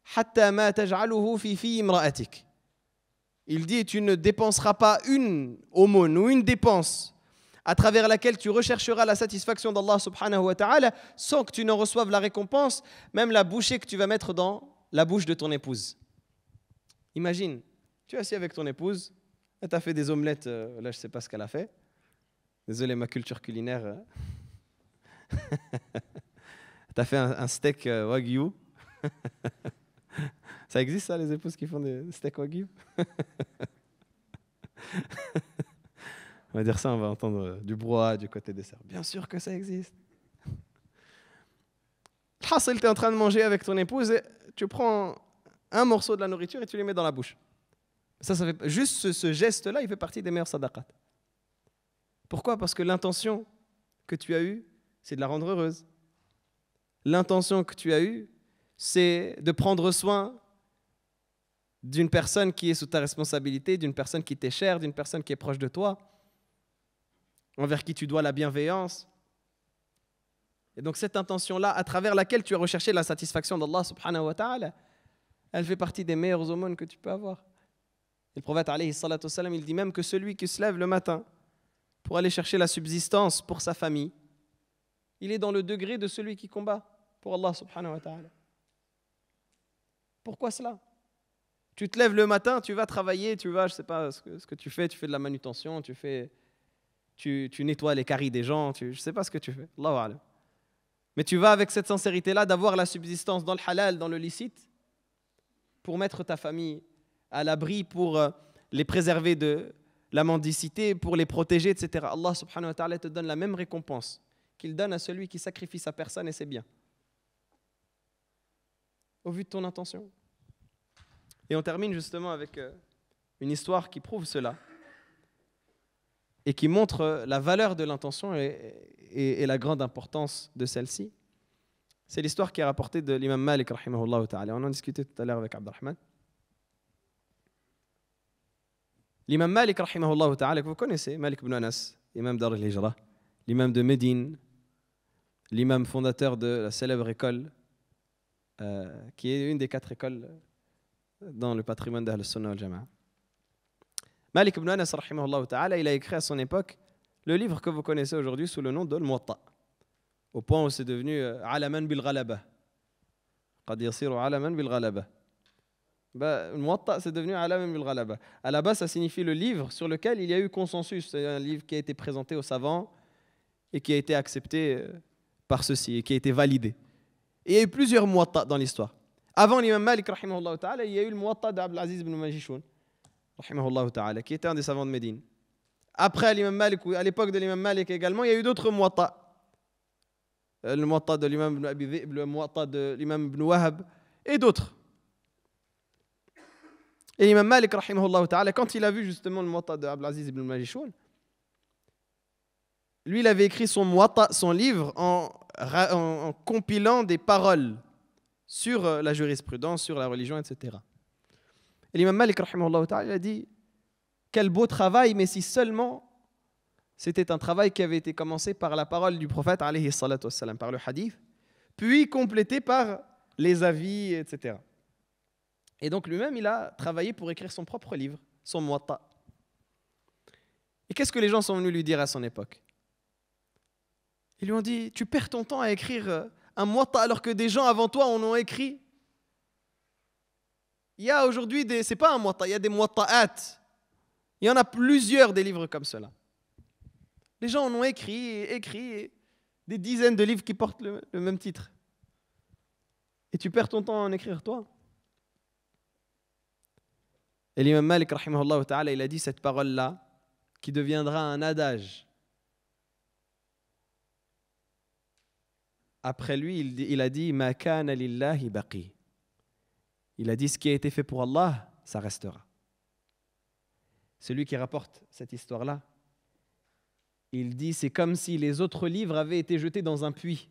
حتى ما تجعله في في امرأتك Il dit, tu ne dépenseras pas une aumône ou une dépense à travers laquelle tu rechercheras la satisfaction d'Allah subhanahu wa ta'ala sans que tu n'en reçoives la récompense, même la bouchée que tu vas mettre dans la bouche de ton épouse. Imagine, tu es assis avec ton épouse, elle t'a fait des omelettes, euh, là je ne sais pas ce qu'elle a fait. Désolé, ma culture culinaire. Euh. t'as fait un, steak euh, wagyu. Ça existe, ça, les épouses qui font des steaks wagyu On va dire ça, on va entendre euh, du brouhaha du côté des serfs. Bien sûr que ça existe. si tu es en train de manger avec ton épouse et tu prends un morceau de la nourriture et tu les mets dans la bouche. Ça, ça fait, juste ce, geste-là, il fait partie des meilleurs sadakat. Pourquoi Parce que l'intention que tu as eue, c'est de la rendre heureuse. L'intention que tu as eue, c'est de prendre soin d'une personne qui est sous ta responsabilité, d'une personne qui t'est chère, d'une personne qui est proche de toi, envers qui tu dois la bienveillance. Et donc cette intention-là, à travers laquelle tu as recherché la satisfaction d'Allah subhanahu wa ta'ala, elle fait partie des meilleures aumônes que tu peux avoir. Et le prophète il dit même que celui qui se lève le matin pour aller chercher la subsistance pour sa famille, il est dans le degré de celui qui combat pour Allah subhanahu wa ta'ala. Pourquoi cela tu te lèves le matin, tu vas travailler, tu vas, je ne sais pas ce que, tu fais, tu fais de la manutention, tu, fais, tu, tu nettoies les caries des gens, je ne sais pas ce que tu fais. Allahu Mais tu vas avec cette sincérité-là d'avoir la subsistance dans le halal, dans le licite, pour mettre ta famille à l'abri, pour euh, les préserver de la mendicité, pour les protéger, etc. Allah subhanahu wa ta'ala te donne la même récompense qu'il donne à celui qui sacrifie sa personne et ses biens. Au vu de ton intention. Et on termine justement avec euh, une histoire qui prouve cela et qui montre euh, la valeur de l'intention et, la grande importance de celle-ci. C'est l'histoire qui est rapportée de l'imam Malik, ta'ala. on en discutait tout à l'heure avec Abdurrahman. L'imam Malik, ta'ala, que vous connaissez, Malik ibn Anas, imam d'Ar al-Hijra, l'imam de Médine, l'imam fondateur de la célèbre école, euh, qui est une des quatre écoles dans le patrimoine d'Ahl Sunnah al Jama'a. Malik ibn Anas, il a écrit à son époque le livre que vous connaissez aujourd'hui sous le nom de Al-Muwatta, au point où c'est devenu euh, Alaman bil Ghalaba. قد يصير علما bil-Ghalaba. Muwatta, c'est devenu bil Ghalaba. À ça signifie le livre sur lequel il y a eu consensus. C'est un livre qui a été présenté aux savants et qui a été accepté euh, par ceux-ci et qui a été validé. il y a eu plusieurs Muwatta dans l'histoire. Avant l'imam Malik, il y a eu le Muwatta d'Abdelaziz ibn Majishoun, qui était un des savants de Médine. Après l'imam Malik, à l'époque de l'imam Malik également, il y a eu d'autres Muwatta. Euh, le Muwatta de l'imam Ibn Abi le Muwatta de l'imam Ibn Wahab, et d'autres. Et l'imam Malik, quand il a vu justement le Muwatta d'Abdelaziz ibn Majishoun, lui, il avait écrit son Muwatta, son livre, en compilant des paroles sur euh, la jurisprudence, sur la religion, etc. Et l'imam Malik, a dit Quel beau travail, mais si seulement c'était un travail qui avait été commencé par la parole du prophète, par le hadith, puis complété par les avis, etc. Et donc lui-même, il a travaillé pour écrire son propre livre, son Muwatta. Et qu'est-ce que les gens sont venus lui dire à son époque Ils lui ont dit Tu perds ton temps à écrire euh, un alors que des gens avant toi en ont écrit Il y a aujourd'hui des. C'est pas un mouata, il y a des muwatta'at. Il y en a plusieurs des livres comme cela. Les gens en ont écrit écrit des dizaines de livres qui portent le, même titre. Et tu perds ton temps à en écrire toi. Et l'imam Malik, il a dit cette parole-là, qui deviendra un adage après lui, il, a dit Ma kana lillahi baqi. Il a dit Ce qui a été fait pour Allah, ça restera. Celui qui rapporte cette histoire-là, il dit C'est comme si les autres livres avaient été jetés dans un puits.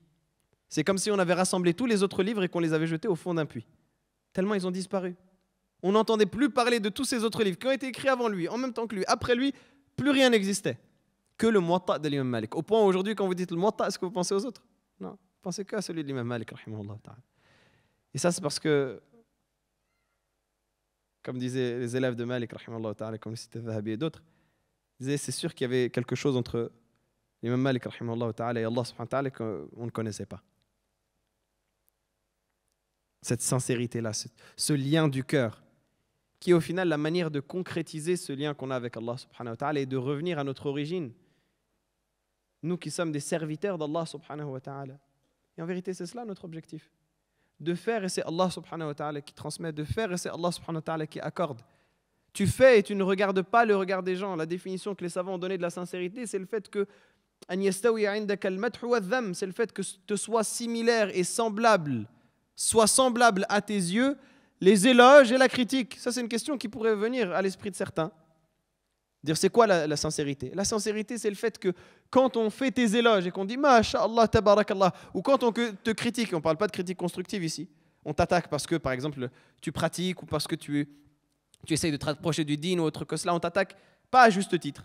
C'est comme si on avait rassemblé tous les autres livres et qu'on les avait jetés au fond d'un puits. Tellement ils ont disparu. On n'entendait plus parler de tous ces autres livres qui ont été écrits avant lui, en même temps que lui, après lui, plus rien n'existait que le muwatta de l'imam Malik. Au point aujourd'hui, quand vous dites le muwatta, est-ce que vous pensez aux autres Non. Je pensez qu'à celui de l'imam Malik. Et ça, c'est parce que, comme disaient les élèves de Malik, comme c'était Zahabi et d'autres, disaient c'est sûr qu'il y avait quelque chose entre l'imam Malik et Allah Subhanahu Wa Ta'ala qu'on ne connaissait pas. Cette sincérité-là, ce lien du cœur qui est au final la manière de concrétiser ce lien qu'on a avec Allah subhanahu wa ta'ala et de revenir à notre origine. Nous qui sommes des serviteurs d'Allah subhanahu wa ta'ala. Et en vérité, c'est cela notre objectif. De faire, et c'est Allah subhanahu wa ta'ala qui transmet, de faire, et c'est Allah subhanahu wa ta'ala qui accorde. Tu fais et tu ne regardes pas le regard des gens. La définition que les savants ont donnée de la sincérité, c'est le fait que c'est le fait que te soit similaire et semblable, soit semblable à tes yeux les éloges et la critique. Ça, c'est une question qui pourrait venir à l'esprit de certains. Dire, c'est quoi la, sincérité La sincérité, c'est le fait que quand on fait tes éloges et qu'on dit Masha'Allah, allah ou quand on te critique, on ne parle pas de critique constructive ici, on t'attaque parce que, par exemple, tu pratiques ou parce que tu, tu essayes de te rapprocher du dîn ou autre que cela, on t'attaque pas à juste titre.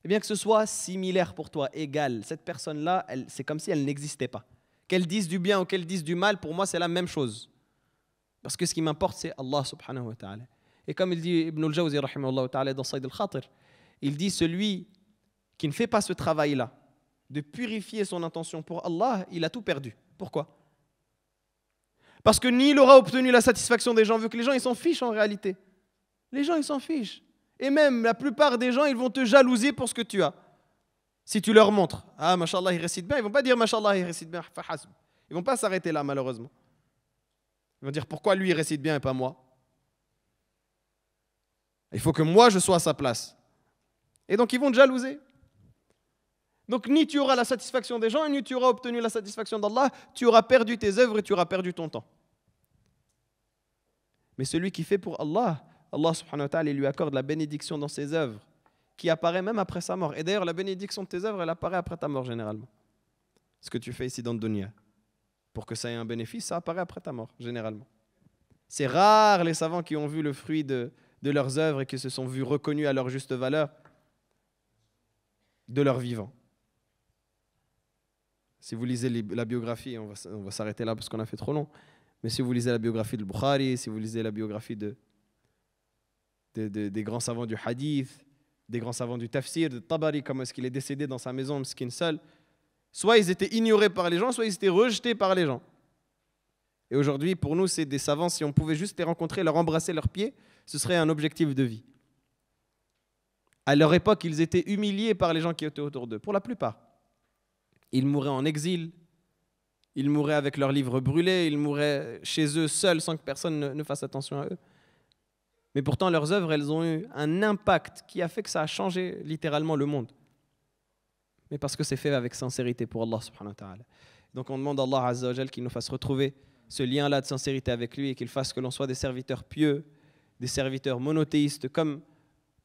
Et eh bien que ce soit similaire pour toi, égal, cette personne-là, c'est comme si elle n'existait pas. Qu'elle dise du bien ou qu'elle dise du mal, pour moi, c'est la même chose. Parce que ce qui m'importe, c'est Allah subhanahu wa ta'ala. Et comme il dit Ibn al-Jawzi, il dit celui qui ne fait pas ce travail-là, de purifier son intention pour Allah, il a tout perdu. Pourquoi Parce que ni il aura obtenu la satisfaction des gens, vu que les gens, ils s'en fichent en réalité. Les gens, ils s'en fichent. Et même, la plupart des gens, ils vont te jalouser pour ce que tu as. Si tu leur montres, ah, machallah, il récite bien, ils vont pas dire, mashallah, il récite bien, Ils vont pas s'arrêter là, malheureusement. Ils vont dire, pourquoi lui, il récite bien et pas moi il faut que moi, je sois à sa place. Et donc, ils vont te jalouser. Donc, ni tu auras la satisfaction des gens, ni tu auras obtenu la satisfaction d'Allah, tu auras perdu tes œuvres et tu auras perdu ton temps. Mais celui qui fait pour Allah, Allah subhanahu wa ta'ala lui accorde la bénédiction dans ses œuvres, qui apparaît même après sa mort. Et d'ailleurs, la bénédiction de tes œuvres, elle apparaît après ta mort généralement. Ce que tu fais ici dans le dunya. Pour que ça ait un bénéfice, ça apparaît après ta mort généralement. C'est rare les savants qui ont vu le fruit de, de leurs œuvres et qui se sont vus reconnus à leur juste valeur de leur vivant. Si vous lisez la biographie, on va, s'arrêter là parce qu'on a fait trop long, mais si vous lisez la biographie de Bukhari, si vous lisez la biographie de, des grands savants du hadith, des grands savants du tafsir, de Tabari, comment est-ce qu'il est décédé dans sa maison, skin seul, soit ils étaient ignorés par les gens, soit ils étaient rejetés par les gens. Et aujourd'hui, pour nous, c'est des savants, si on pouvait juste les rencontrer, leur embrasser leurs pieds, ce serait un objectif de vie. À leur époque, ils étaient humiliés par les gens qui étaient autour d'eux, pour la plupart. Ils mouraient en exil, ils mouraient avec leurs livres brûlés, ils mouraient chez eux seuls sans que personne ne, fasse attention à eux. Mais pourtant, leurs œuvres, elles ont eu un impact qui a fait que ça a changé littéralement le monde. Mais parce que c'est fait avec sincérité pour Allah subhanahu wa Donc on demande à Allah Azza qu'il nous fasse retrouver ce lien-là de sincérité avec lui et qu'il fasse que l'on soit des serviteurs pieux des serviteurs monothéistes, comme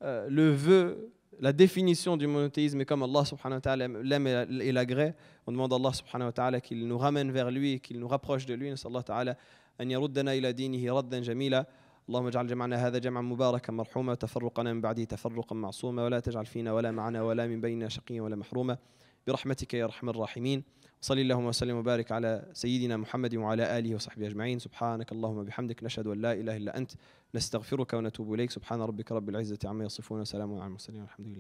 euh, le veut la définition du monothéisme et comme Allah subhanahu wa ta'ala l'aime et l'agrée, on demande à Allah subhanahu wa ta'ala qu'il nous ramène vers lui et qu'il nous rapproche de lui. Nasallahu ta'ala an yaruddana ila dinihi ردا جميلا اللهم اجعل جمعنا هذا جمعا مباركا مرحوما وتفرقنا من بعده تفرقا معصوما ولا تجعل فينا ولا معنا ولا من بيننا شقيا ولا محروما برحمتك يا ارحم الراحمين صل اللهم وسلم وبارك على سيدنا محمد وعلى آله وصحبه أجمعين سبحانك اللهم وبحمدك نشهد أن لا إله إلا أنت نستغفرك ونتوب إليك سبحان ربك رب العزة عما يصفون وسلام على المرسلين والحمد لله